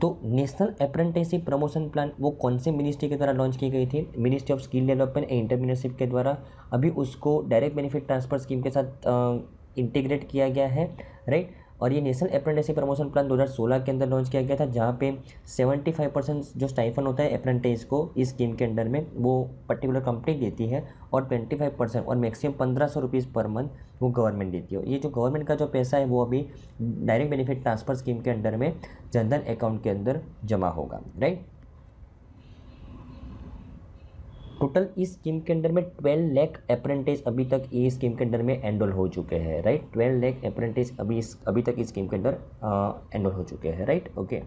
तो नेशनल अप्रेंटिसशिप प्रमोशन प्लान वो कौन से मिनिस्ट्री के द्वारा लॉन्च की गई थी ministry of skill development and entrepreneurship के द्वारा अभी उसको डायरेक्ट बेनिफिट ट्रांसफर स्कीम के साथ इंटीग्रेट किया गया है राइट और ये नेशनल अप्रेंटिसशिप प्रमोशन प्लान 2016 के अंदर लॉन्च किया गया था जहाँ पे 75 परसेंट जो स्टाइफन होता है अप्रेंटिस को इस स्कीम के अंडर में वो पर्टिकुलर कंपनी देती है और 25 परसेंट और मैक्सिमम पंद्रह सौ रुपीज़ पर मंथ वो गवर्नमेंट देती है ये जो गवर्नमेंट का जो पैसा है वो अभी डायरेक्ट बेनिफिट ट्रांसफ़र स्कीम के अंडर में जनधन अकाउंट के अंदर जमा होगा राइट टोटल इस स्कीम के अंडर में ट्वेल्व लाख अप्रेंटिस अभी तक ये स्कीम के अंडर में एनरोल हो चुके हैं राइट ट्वेल्व लाख अप्रेंटिस अभी अभी तक इस स्कीम के अंदर एनरोल हो चुके हैं right okay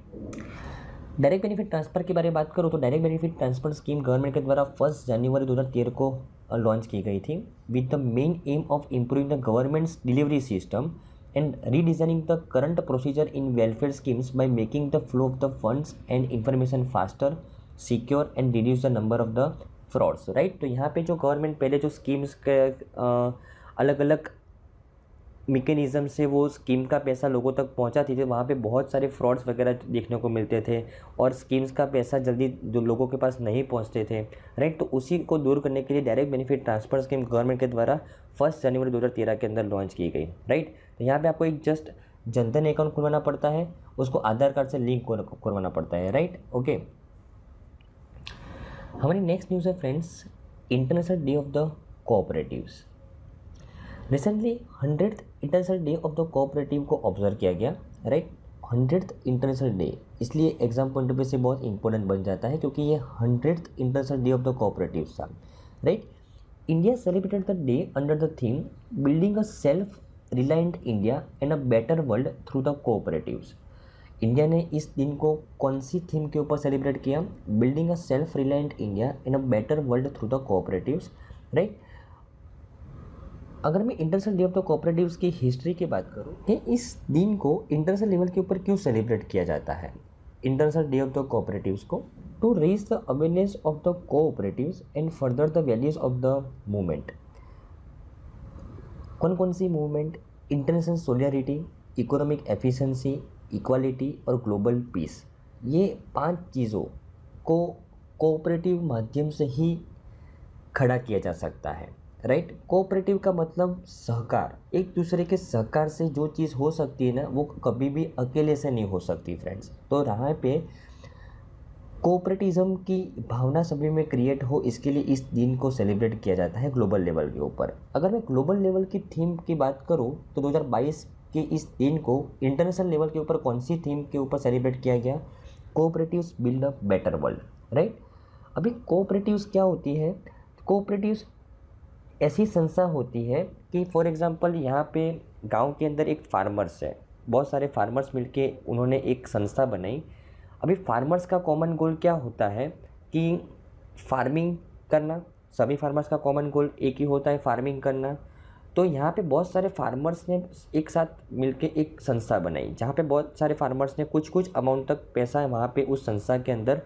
direct benefit transfer के बारे में बात करूँ तो direct benefit transfer scheme government के द्वारा फर्स्ट जनवरी दो हज़ार तेरह को लॉन्च की गई थी with the main aim of improving the government's delivery system and redesigning the current procedure in welfare schemes by making the flow of the funds and information faster secure and reduce the number of the frauds right तो यहाँ पे जो government पहले जो schemes के अलग अलग mechanism से वो स्कीम का पैसा लोगों तक पहुँचाती थी तो वहाँ पे बहुत सारे फ्रॉड्स वगैरह देखने को मिलते थे और स्कीम्स का पैसा जल्दी जो लोगों के पास नहीं पहुँचते थे राइट तो उसी को दूर करने के लिए direct benefit transfer scheme government के द्वारा फर्स्ट जनवरी तेरह के अंदर लॉन्च की गई राइट तो यहाँ पर आपको एक जस्ट जनधन अकाउंट खुलवाना पड़ता है उसको आधार कार्ड से लिंक करवाना पड़ता है राइट ओके हमारी नेक्स्ट न्यूज़ है friends international day of the cooperatives recently hundred international day of the cooperative को ऑब्जर्व किया गया राइट हंड्रेड इंटरनेशनल डे इसलिए एग्जाम पॉइंट ऑफ व्यू से बहुत इंपॉर्टेंट बन जाता है क्योंकि ये hundred international day of the cooperative था right India celebrated the day under the theme building a self reliant India and a better world through the cooperatives India ने इस दिन को कौन सी थीम के ऊपर सेलिब्रेट किया building a self reliant India in a better world through the cooperatives right अगर मैं international day of the cooperatives की हिस्ट्री की बात करूँ कि तो इस दिन को इंटरनेशनल लेवल के ऊपर क्यों सेलिब्रेट किया जाता है international day of the cooperatives को to raise the awareness of the cooperatives and further the values of the movement कौन कौन सी movement international solidarity economic efficiency equality और ग्लोबल पीस ये पांच चीज़ों को कोऑपरेटिव माध्यम से ही खड़ा किया जा सकता है राइट कोऑपरेटिव का मतलब सहकार एक दूसरे के सहकार से जो चीज़ हो सकती है ना वो कभी भी अकेले से नहीं हो सकती फ्रेंड्स तो रहा पे कोऑपरेटिज्म की भावना सभी में क्रिएट हो इसके लिए इस दिन को सेलिब्रेट किया जाता है ग्लोबल लेवल के ऊपर अगर मैं ग्लोबल लेवल की थीम की बात करूँ तो 2022 कि इस दिन को इंटरनेशनल लेवल के ऊपर कौन सी थीम के ऊपर सेलिब्रेट किया गया cooperative build a better world right अभी कोऑपरेटिव क्या होती है कोऑपरेटिव ऐसी संस्था होती है कि फॉर एग्ज़ाम्पल यहाँ पे गांव के अंदर एक फार्मर्स है बहुत सारे फार्मर्स मिलके उन्होंने एक संस्था बनाई अभी फार्मर्स का कॉमन गोल क्या होता है कि फार्मिंग करना सभी फार्मर्स का कॉमन गोल एक ही होता है फार्मिंग करना तो यहाँ पे बहुत सारे फार्मर्स ने एक साथ मिलके एक संस्था बनाई जहाँ पे बहुत सारे फार्मर्स ने कुछ कुछ अमाउंट तक पैसा वहाँ पे उस संस्था के अंदर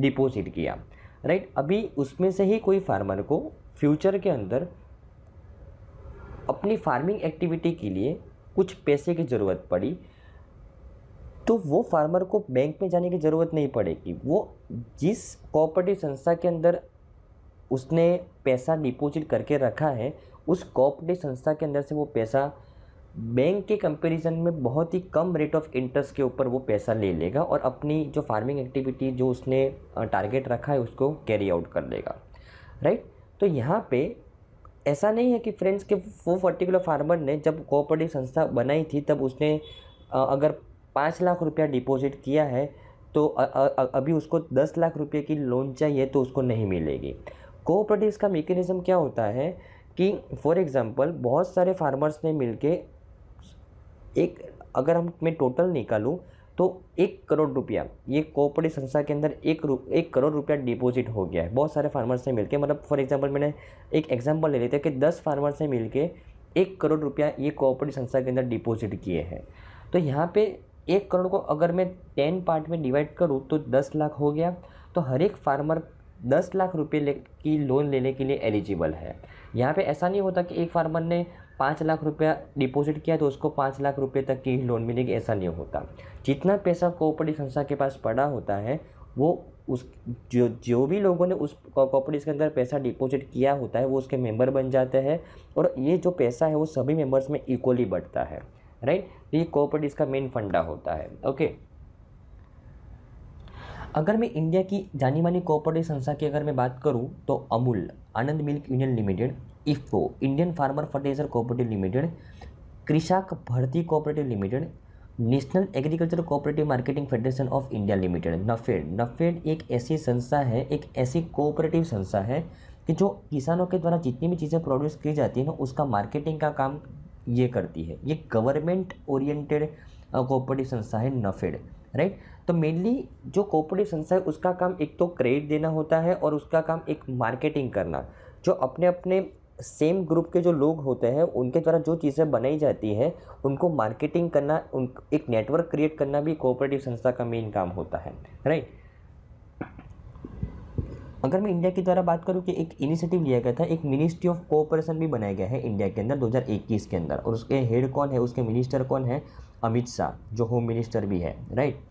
डिपोजिट किया राइट अभी उसमें से ही कोई फार्मर को फ्यूचर के अंदर अपनी फार्मिंग एक्टिविटी के लिए कुछ पैसे की ज़रूरत पड़ी तो वो फार्मर को बैंक में जाने की ज़रूरत नहीं पड़ेगी वो जिस कोऑपरेटिव संस्था के अंदर उसने पैसा डिपॉजिट करके रखा है उस कॉपरेटिव संस्था के अंदर से वो पैसा बैंक के कंपैरिजन में बहुत ही कम रेट ऑफ इंटरेस्ट के ऊपर वो पैसा ले लेगा और अपनी जो फार्मिंग एक्टिविटी जो उसने टारगेट रखा है उसको कैरी आउट कर लेगा राइट तो यहाँ पे ऐसा नहीं है कि फ्रेंड्स के वो पर्टिकुलर फार्मर ने जब कोऑपरेटिव संस्था बनाई थी तब उसने अगर पाँच लाख रुपया डिपॉजिट किया है तो अभी उसको दस लाख रुपये की लोन चाहिए तो उसको नहीं मिलेगी कोऑपरेटिव का मेकेनिज़्म क्या होता है कि फॉर एग्ज़ाम्पल बहुत सारे फार्मर्स ने मिलके एक अगर हम मैं टोटल निकालूँ तो एक करोड़ रुपया ये कोऑपरेटिव संस्था के अंदर एक रु एक करोड़ रुपया डिपॉजिट हो गया है बहुत सारे फार्मर्स ने मिलके मतलब फॉर एग्जांपल मैंने एक एग्जांपल ले लेते हैं कि दस फार्मर्स से मिलके एक करोड़ रुपया ये कोऑपरेटिव संस्था के अंदर डिपॉजिट किए हैं तो यहाँ पे एक करोड़ को अगर मैं टेन पार्ट में डिवाइड करूँ तो दस लाख हो गया तो हर एक फार्मर दस लाख रुपये की लोन लेने के लिए एलिजिबल है यहाँ पे ऐसा नहीं होता कि एक फार्मर ने पाँच लाख रुपया डिपॉजिट किया तो उसको पाँच लाख रुपये तक की लोन मिलेगी ऐसा नहीं होता जितना पैसा कोऑपरेटिव संस्था के पास पड़ा होता है वो उस जो जो भी लोगों ने उस कॉपरेटिव के अंदर पैसा डिपॉजिट किया होता है वो उसके मेंबर बन जाते हैं और ये जो पैसा है वो सभी मेंबर्स में इक्वली बढ़ता है राइट तो ये कॉपरेटिव का मेन फंडा होता है ओके अगर मैं इंडिया की जानी मानी कोऑपरेटिव संस्था की अगर मैं बात करूँ तो Amul Anand milk union limited IFFCO Indian farmer fertilizer cooperative limited Krishak Bharati cooperative limited national agriculture cooperative marketing federation of India limited NAFED NAFED एक ऐसी संस्था है एक ऐसी कोऑपरेटिव संस्था है कि जो किसानों के द्वारा जितनी भी चीज़ें प्रोड्यूस की जाती है ना उसका मार्केटिंग का काम ये करती है ये गवर्नमेंट ओरिएंटेड कोऑपरेटिव संस्था है नफेड राइट तो मेनली जो कोऑपरेटिव संस्था है उसका काम एक तो क्रेडिट देना होता है और उसका काम एक मार्केटिंग करना जो अपने अपने सेम ग्रुप के जो लोग होते हैं उनके द्वारा जो चीज़ें बनाई जाती है उनको मार्केटिंग करना उन एक नेटवर्क क्रिएट करना भी कोऑपरेटिव संस्था का मेन काम होता है राइट अगर मैं इंडिया की द्वारा बात करूँ कि एक इनिशिएटिव लिया गया था एक मिनिस्ट्री ऑफ कोऑपरेशन भी बनाया गया है इंडिया के अंदर 2021 के अंदर और उसके हेड कौन है उसके मिनिस्टर कौन है अमित शाह जो होम मिनिस्टर भी है राइट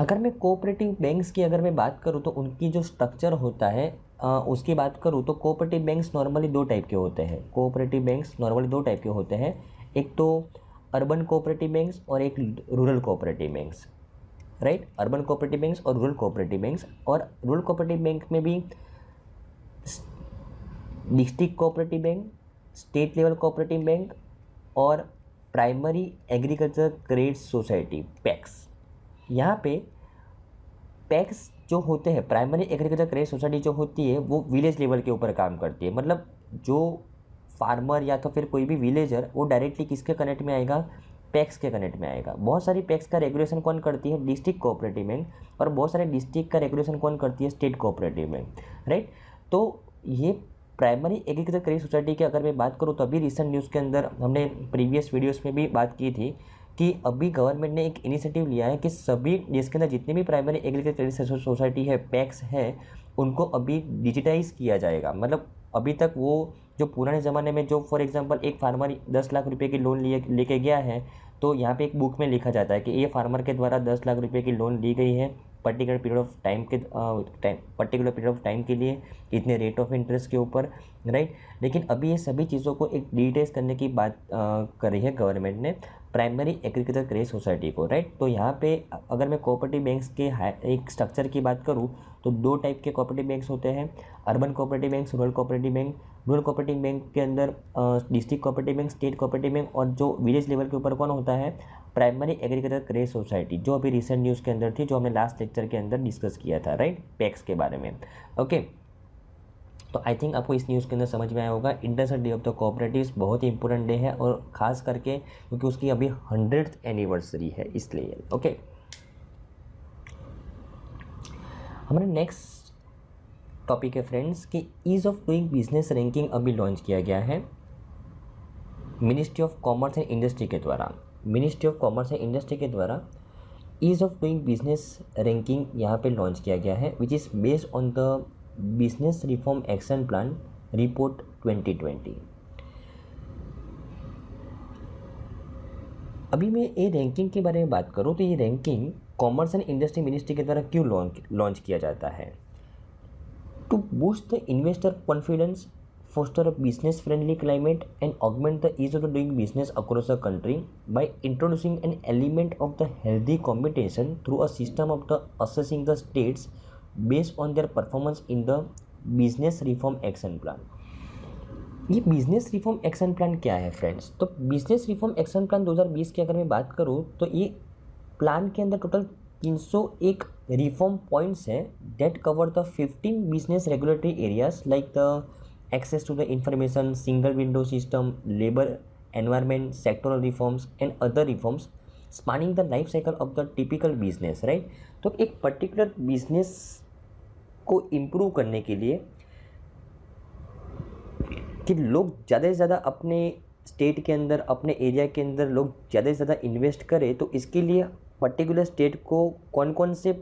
अगर मैं कोऑपरेटिव बैंक्स की अगर मैं बात करूँ तो उनकी जो स्ट्रक्चर होता है आ, उसकी बात करूँ तो कोऑपरेटिव बैंक्स नॉर्मली दो टाइप के होते हैं कोऑपरेटिव बैंक्स नॉर्मली दो टाइप के होते हैं एक तो अर्बन कोऑपरेटिव बैंक्स और एक rural cooperative banks right urban cooperative banks और रूरल कोऑपरेटिव बैंक्स और रूरल कोऑपरेटिव बैंक में भी district cooperative bank state level cooperative bank और primary agriculture credit society PACS यहाँ पे पैक्स जो होते हैं प्राइमरी एग्रीकल्चर क्रेडिट सोसाइटी जो होती है वो विलेज लेवल के ऊपर काम करती है मतलब जो फार्मर या तो फिर कोई भी विलेजर वो डायरेक्टली किसके कनेक्ट में आएगा पैक्स के कनेक्ट में आएगा बहुत सारी पैक्स का रेगुलेशन कौन करती है डिस्ट्रिक्ट कोऑपरेटिव बैंक और बहुत सारे डिस्ट्रिक्ट का रेगुलेशन कौन करती है स्टेट कोऑपरेटिव बैंक राइट तो ये प्राइमरी एग्रीकल्चर क्रेडिट सोसाइटी की अगर मैं बात करूँ तो अभी रिसेंट न्यूज़ के अंदर हमने प्रीवियस वीडियोस में भी बात की थी कि अभी गवर्नमेंट ने एक इनिशिएटिव लिया है कि सभी देश के अंदर जितनी भी प्राइमरी एग्रीकल्चर सोसाइटी है पैक्स है उनको अभी डिजिटाइज किया जाएगा मतलब अभी तक वो जो पुराने ज़माने में जो फॉर एग्जांपल एक फार्मर दस लाख रुपए की लोन लिए लेके गया है तो यहाँ पे एक बुक में लिखा जाता है कि ये फार्मर के द्वारा दस लाख रुपए की लोन ली गई है पर्टिकुलर पीरियड ऑफ टाइम के time particular period of time के लिए इतने रेट ऑफ इंटरेस्ट के ऊपर राइट लेकिन अभी ये सभी चीज़ों को एक डिटेल्स करने की बात कर रही है गवर्नमेंट ने प्राइमरी एग्रीकल्चर क्रेज सोसाइटी को राइट तो यहाँ पे अगर मैं कोऑपरेटिव बैंक्स के एक स्ट्रक्चर की बात करूँ तो दो टाइप के कोऑपरेटिव बैंक्स होते हैं urban cooperative banks rural cooperative bank rural cooperative bank के अंदर district cooperative bank state cooperative bank और जो विलेज लेवल के ऊपर कौन होता है प्राइमरी एग्रीकल्चर क्रेज सोसाइटी जो अभी रिसेंट न्यूज़ के अंदर थी जो हमने लास्ट लेक्चर के अंदर डिस्कस किया था राइट पैक्स के बारे में ओके तो आई थिंक आपको इस न्यूज़ के अंदर समझ में आया होगा international day of the cooperatives बहुत ही इंपॉर्टेंट डे है और ख़ास करके क्योंकि उसकी अभी हंड्रेड एनिवर्सरी है इसलिए ओके हमारे नेक्स्ट टॉपिक है फ्रेंड्स कि ease of doing business ranking अभी लॉन्च किया गया है ministry of commerce and industry के द्वारा ministry of commerce and industry के द्वारा ease of doing business ranking यहाँ पे लॉन्च किया गया है which is based on the business reform action plan report 2020 अभी मैं ये रैंकिंग के बारे में बात करूँ तो ये ranking commerce and industry ministry के द्वारा क्यों लॉन्च लॉन्च किया जाता है to boost the investor confidence foster a business friendly climate and augment the ease of doing business across the country by introducing an element of the healthy competition through a system of the assessing the states based on their performance in the business reform action plan ये business reform action plan क्या है friends तो business reform action plan 2020 की अगर मैं बात करूँ तो ये प्लान के अंदर टोटल 301 रिफॉर्म पॉइंट्स हैं that cover the 15 business regulatory areas like the access to the information, single window system, labor environment, sectoral reforms and other reforms spanning the life cycle of the typical business right तो एक particular business को improve करने के लिए कि लोग ज़्यादा से ज़्यादा अपने स्टेट के अंदर अपने एरिया के अंदर लोग ज़्यादा से ज़्यादा इन्वेस्ट करें तो इसके लिए पर्टिकुलर स्टेट को कौन कौन से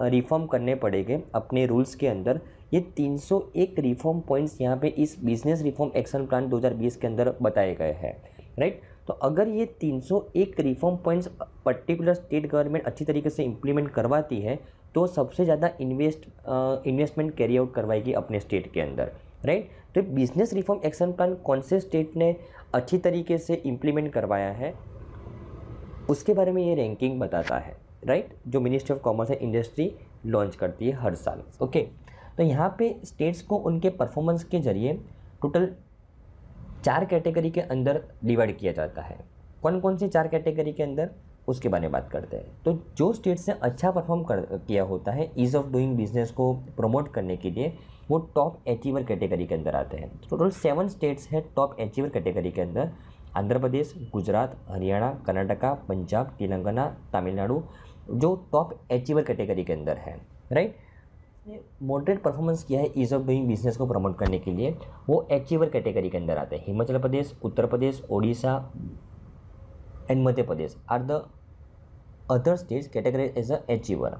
रिफॉर्म करने पड़ेंगे अपने रूल्स के अंदर ये 301 रिफॉर्म पॉइंट्स यहाँ पे इस बिजनेस रिफॉर्म एक्शन प्लान 2020 के अंदर बताए गए हैं राइट तो अगर ये 301 reform points particular state government अच्छी तरीके से इम्प्लीमेंट करवाती है तो सबसे ज़्यादा इन्वेस्ट इन्वेस्टमेंट कैरी आउट करवाएगी अपने स्टेट के अंदर राइट तो बिजनेस रिफॉर्म एक्शन प्लान कौन से स्टेट ने अच्छी तरीके से इम्प्लीमेंट करवाया है उसके बारे में ये रैंकिंग बताता है राइट जो ministry of commerce and industry launch करती है हर साल ओके तो यहाँ पे स्टेट्स को उनके परफॉर्मेंस के जरिए टोटल चार कैटेगरी के अंदर डिवाइड किया जाता है कौन कौन सी चार कैटेगरी के अंदर उसके बारे में बात करते हैं तो जो स्टेट्स ने अच्छा परफॉर्म कर किया होता है ईज़ ऑफ डूइंग बिजनेस को प्रमोट करने के लिए वो टॉप अचीवर कैटेगरी के अंदर आते हैं टोटल सेवन स्टेट्स हैं टॉप अचीवर कैटेगरी के अंदर आंध्र प्रदेश गुजरात हरियाणा कर्नाटका पंजाब तेलंगाना तमिलनाडु जो टॉप अचीवर कैटेगरी के अंदर है राइट मॉडरेट परफॉर्मेंस किया है ईज ऑफ डूइंग बिजनेस को प्रमोट करने के लिए वो अचीवर कैटेगरी के अंदर आते हैं Himachal Pradesh Uttar Pradesh Odisha and Madhya Pradesh are the other states category as a achiever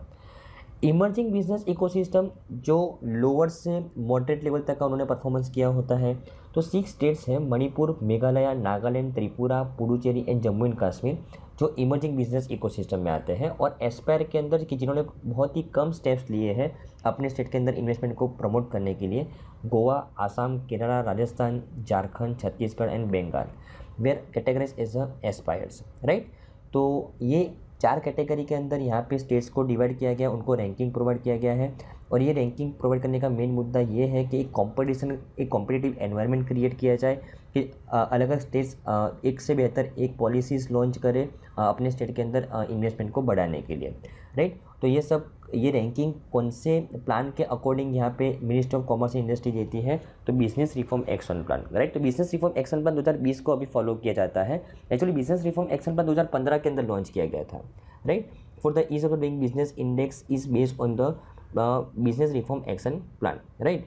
emerging business ecosystem जो लोअर से मॉडरेट लेवल तक का उन्होंने परफॉर्मेंस किया होता है तो सिक्स स्टेट्स हैं मणिपुर मेघालय नागालैंड त्रिपुरा पुडुचेरी एंड जम्मू एंड कश्मीर जो इमर्जिंग बिजनेस इकोसिस्टम में आते हैं और एस्पायर के अंदर कि जिन्होंने बहुत ही कम स्टेप्स लिए हैं अपने स्टेट के अंदर इन्वेस्टमेंट को प्रमोट करने के लिए Goa Assam Kerala Rajasthan Jharkhand Chhattisgarh and Bengal were categories as aspires right तो ये चार कैटेगरी के अंदर यहाँ पे स्टेट्स को डिवाइड किया गया उनको रैंकिंग प्रोवाइड किया गया है और ये रैंकिंग प्रोवाइड करने का मेन मुद्दा ये है कि एक कंपटीशन एक कॉम्पिटेटिव एनवायरनमेंट क्रिएट किया जाए कि अलग अलग स्टेट्स एक से बेहतर एक पॉलिसीज़ लॉन्च करें अपने स्टेट के अंदर इन्वेस्टमेंट को बढ़ाने के लिए राइट तो ये सब ये रैंकिंग कौन से प्लान के अकॉर्डिंग यहाँ पे ministry of commerce and industry देती है तो business reform action plan right तो बिजनेस रिफॉर्म एक्शन प्लान 2020 को अभी फॉलो किया जाता है actually business reform action plan 2015 के अंदर लॉन्च किया गया था right for the ease of doing business index is based on the business reform action plan right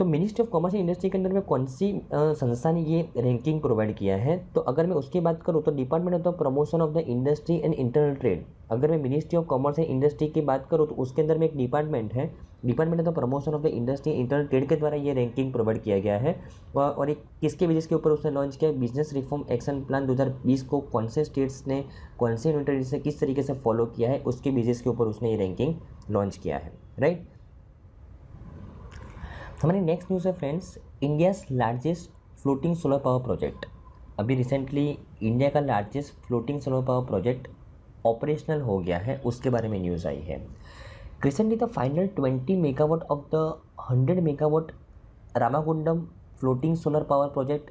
तो ministry of commerce and industry के अंदर में कौन सी संस्था ने ये रैंकिंग प्रोवाइड किया है तो अगर मैं उसकी बात करूँ तो department of the promotion of the industry and internal trade अगर मैं ministry of commerce and industry की बात करूँ तो उसके अंदर में एक डिपार्टमेंट है department of the promotion of the industry internal trade के द्वारा ये रैंकिंग प्रोवाइड किया गया है और एक किसके बेसिस के ऊपर उसने लॉन्च किया बिजनेस रिफॉर्म एक्शन प्लान 2020 को कौन से स्टेट्स ने कौन से यूनिटेड किस तरीके से फॉलो किया है उसके बेसिस के ऊपर उसने ये रैंकिंग लॉन्च किया है राइट हमारी नेक्स्ट न्यूज़ है friends India's largest floating solar power project अभी रिसेंटली इंडिया का largest floating solar power project operational हो गया है उसके बारे में न्यूज़ आई है recently the final twenty megawatt of the hundred megawatt Ramagundam floating solar power project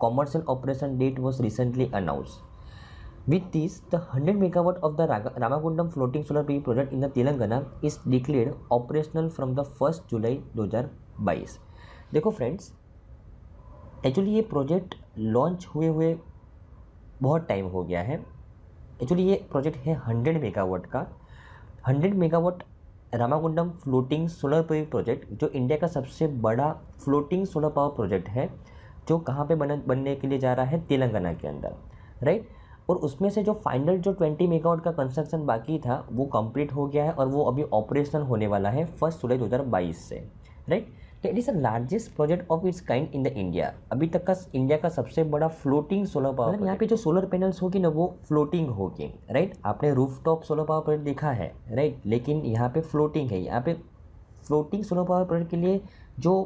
commercial operation date was recently announce with this the hundred megawatt of the Ramagundam floating solar P project in the Telangana is declare operational from the first July दो हजार बाईस देखो friends actually ये project launch हुए हुए बहुत time हो गया है एक्चुअली ये प्रोजेक्ट है हंड्रेड मेगावाट का hundred megawatt Ramagundam floating solar power project जो इंडिया का सबसे बड़ा फ्लोटिंग सोलर पावर प्रोजेक्ट है जो कहाँ पे बन बनने के लिए जा रहा है तेलंगाना के अंदर राइट और उसमें से जो फाइनल जो ट्वेंटी मेगावाट का कंस्ट्रक्शन बाकी था वो कंप्लीट हो गया है और वो अभी ऑपरेशन होने वाला है फर्स्ट जुलाई दो से राइट तो it is a largest project of its kind in the India अभी तक का इंडिया का सबसे बड़ा फ्लोटिंग सोलर पावर मतलब यहाँ पे जो सोलर पैनल्स होगी ना वो फ्लोटिंग होगी राइट आपने rooftop solar power project देखा है राइट लेकिन यहाँ पे फ्लोटिंग है यहाँ पे फ्लोटिंग सोलर पावर प्रोजेक्ट के लिए जो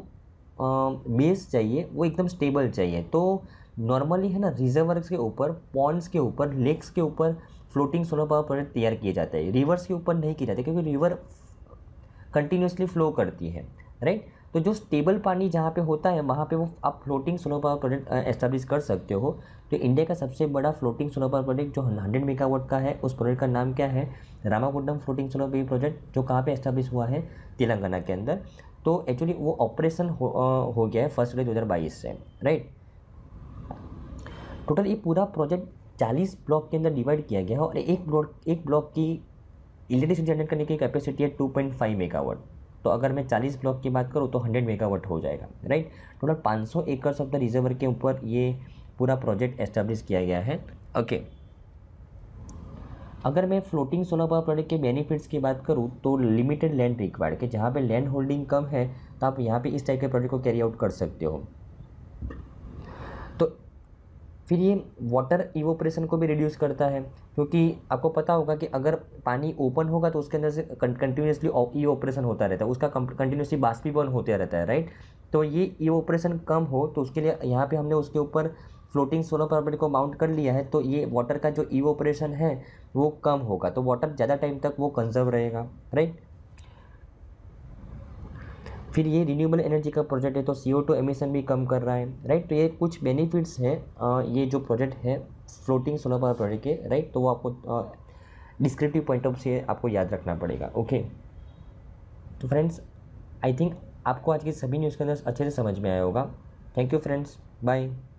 बेस चाहिए वो एकदम स्टेबल चाहिए तो नॉर्मली है ना रिजर्वर्स के ऊपर पॉन्ड्स के ऊपर लेक्स के ऊपर फ्लोटिंग सोलर पावर प्रोजेक्ट तैयार किए जाते हैं रिवर्स के ऊपर नहीं किए जाते क्योंकि रिवर कंटिन्यूसली फ्लो करती है राइट तो जो स्टेबल पानी जहाँ पे होता है वहाँ पे वो आप floating solar power project establish कर सकते हो तो इंडिया का सबसे बड़ा फ्लोटिंग सोलर पावर प्रोजेक्ट जो हंड्रेड मेगावाट का है उस प्रोजेक्ट का नाम क्या है Ramagundam floating solar power project जो कहाँ पर एस्टेब्लिश हुआ है तेलंगाना के अंदर तो एक्चुअली वो ऑपरेशन हो, हो गया है फर्स्ट जुलाई दो से राइट टोटल ये पूरा प्रोजेक्ट चालीस ब्लॉक के अंदर डिवाइड किया गया है और एक ब्लॉक एक ब्लॉक की इलेक्ट्रिसिटी जनरेट करने की कैपेसिटी है टू पॉइंट फाइव मेगावाट तो अगर मैं चालीस ब्लॉक की बात करूँ तो हंड्रेड मेगावट हो जाएगा राइट टोटल पाँच एकर्स ऑफ द रिजर्वर के ऊपर ये पूरा प्रोजेक्ट एस्टेब्लिश किया गया है ओके अगर मैं फ्लोटिंग सोलर पावर प्रोजेक्ट के बेनिफिट्स की बात करूँ तो लिमिटेड लैंड रिक्वायर्ड के जहाँ पे लैंड होल्डिंग कम है तो आप यहाँ पे इस टाइप के प्रोजेक्ट को कैरी आउट कर सकते हो तो फिर ये वाटर इवोपरेशन को भी रिड्यूस करता है क्योंकि आपको पता होगा कि अगर पानी ओपन होगा तो उसके अंदर से कंटिन्यूसली ई ऑपरेशन होता रहता है उसका कंटिन्यूसली बन होता रहता है राइट तो ये ई ऑपरेशन कम हो तो उसके लिए यहाँ पे हमने उसके ऊपर फ्लोटिंग सोलर प्रॉपर्टी को माउंट कर लिया है तो ये वाटर का जो ई ऑपरेशन है वो कम होगा तो वाटर ज़्यादा टाइम तक वो कंजर्व रहेगा राइट फिर ये रिन्यूएबल एनर्जी का प्रोजेक्ट है तो सी ओ टू एमिशन भी कम कर रहा है राइट तो ये कुछ बेनिफिट्स हैं ये जो प्रोजेक्ट है फ्लोटिंग सोलर पावर प्रोजेक्ट के राइट तो वो आपको डिस्क्रिप्टिव पॉइंट ऑफ से आपको याद रखना पड़ेगा ओके तो फ्रेंड्स आई थिंक आपको आज के सभी न्यूज़ के अंदर अच्छे से समझ में आया होगा थैंक यू फ्रेंड्स बाय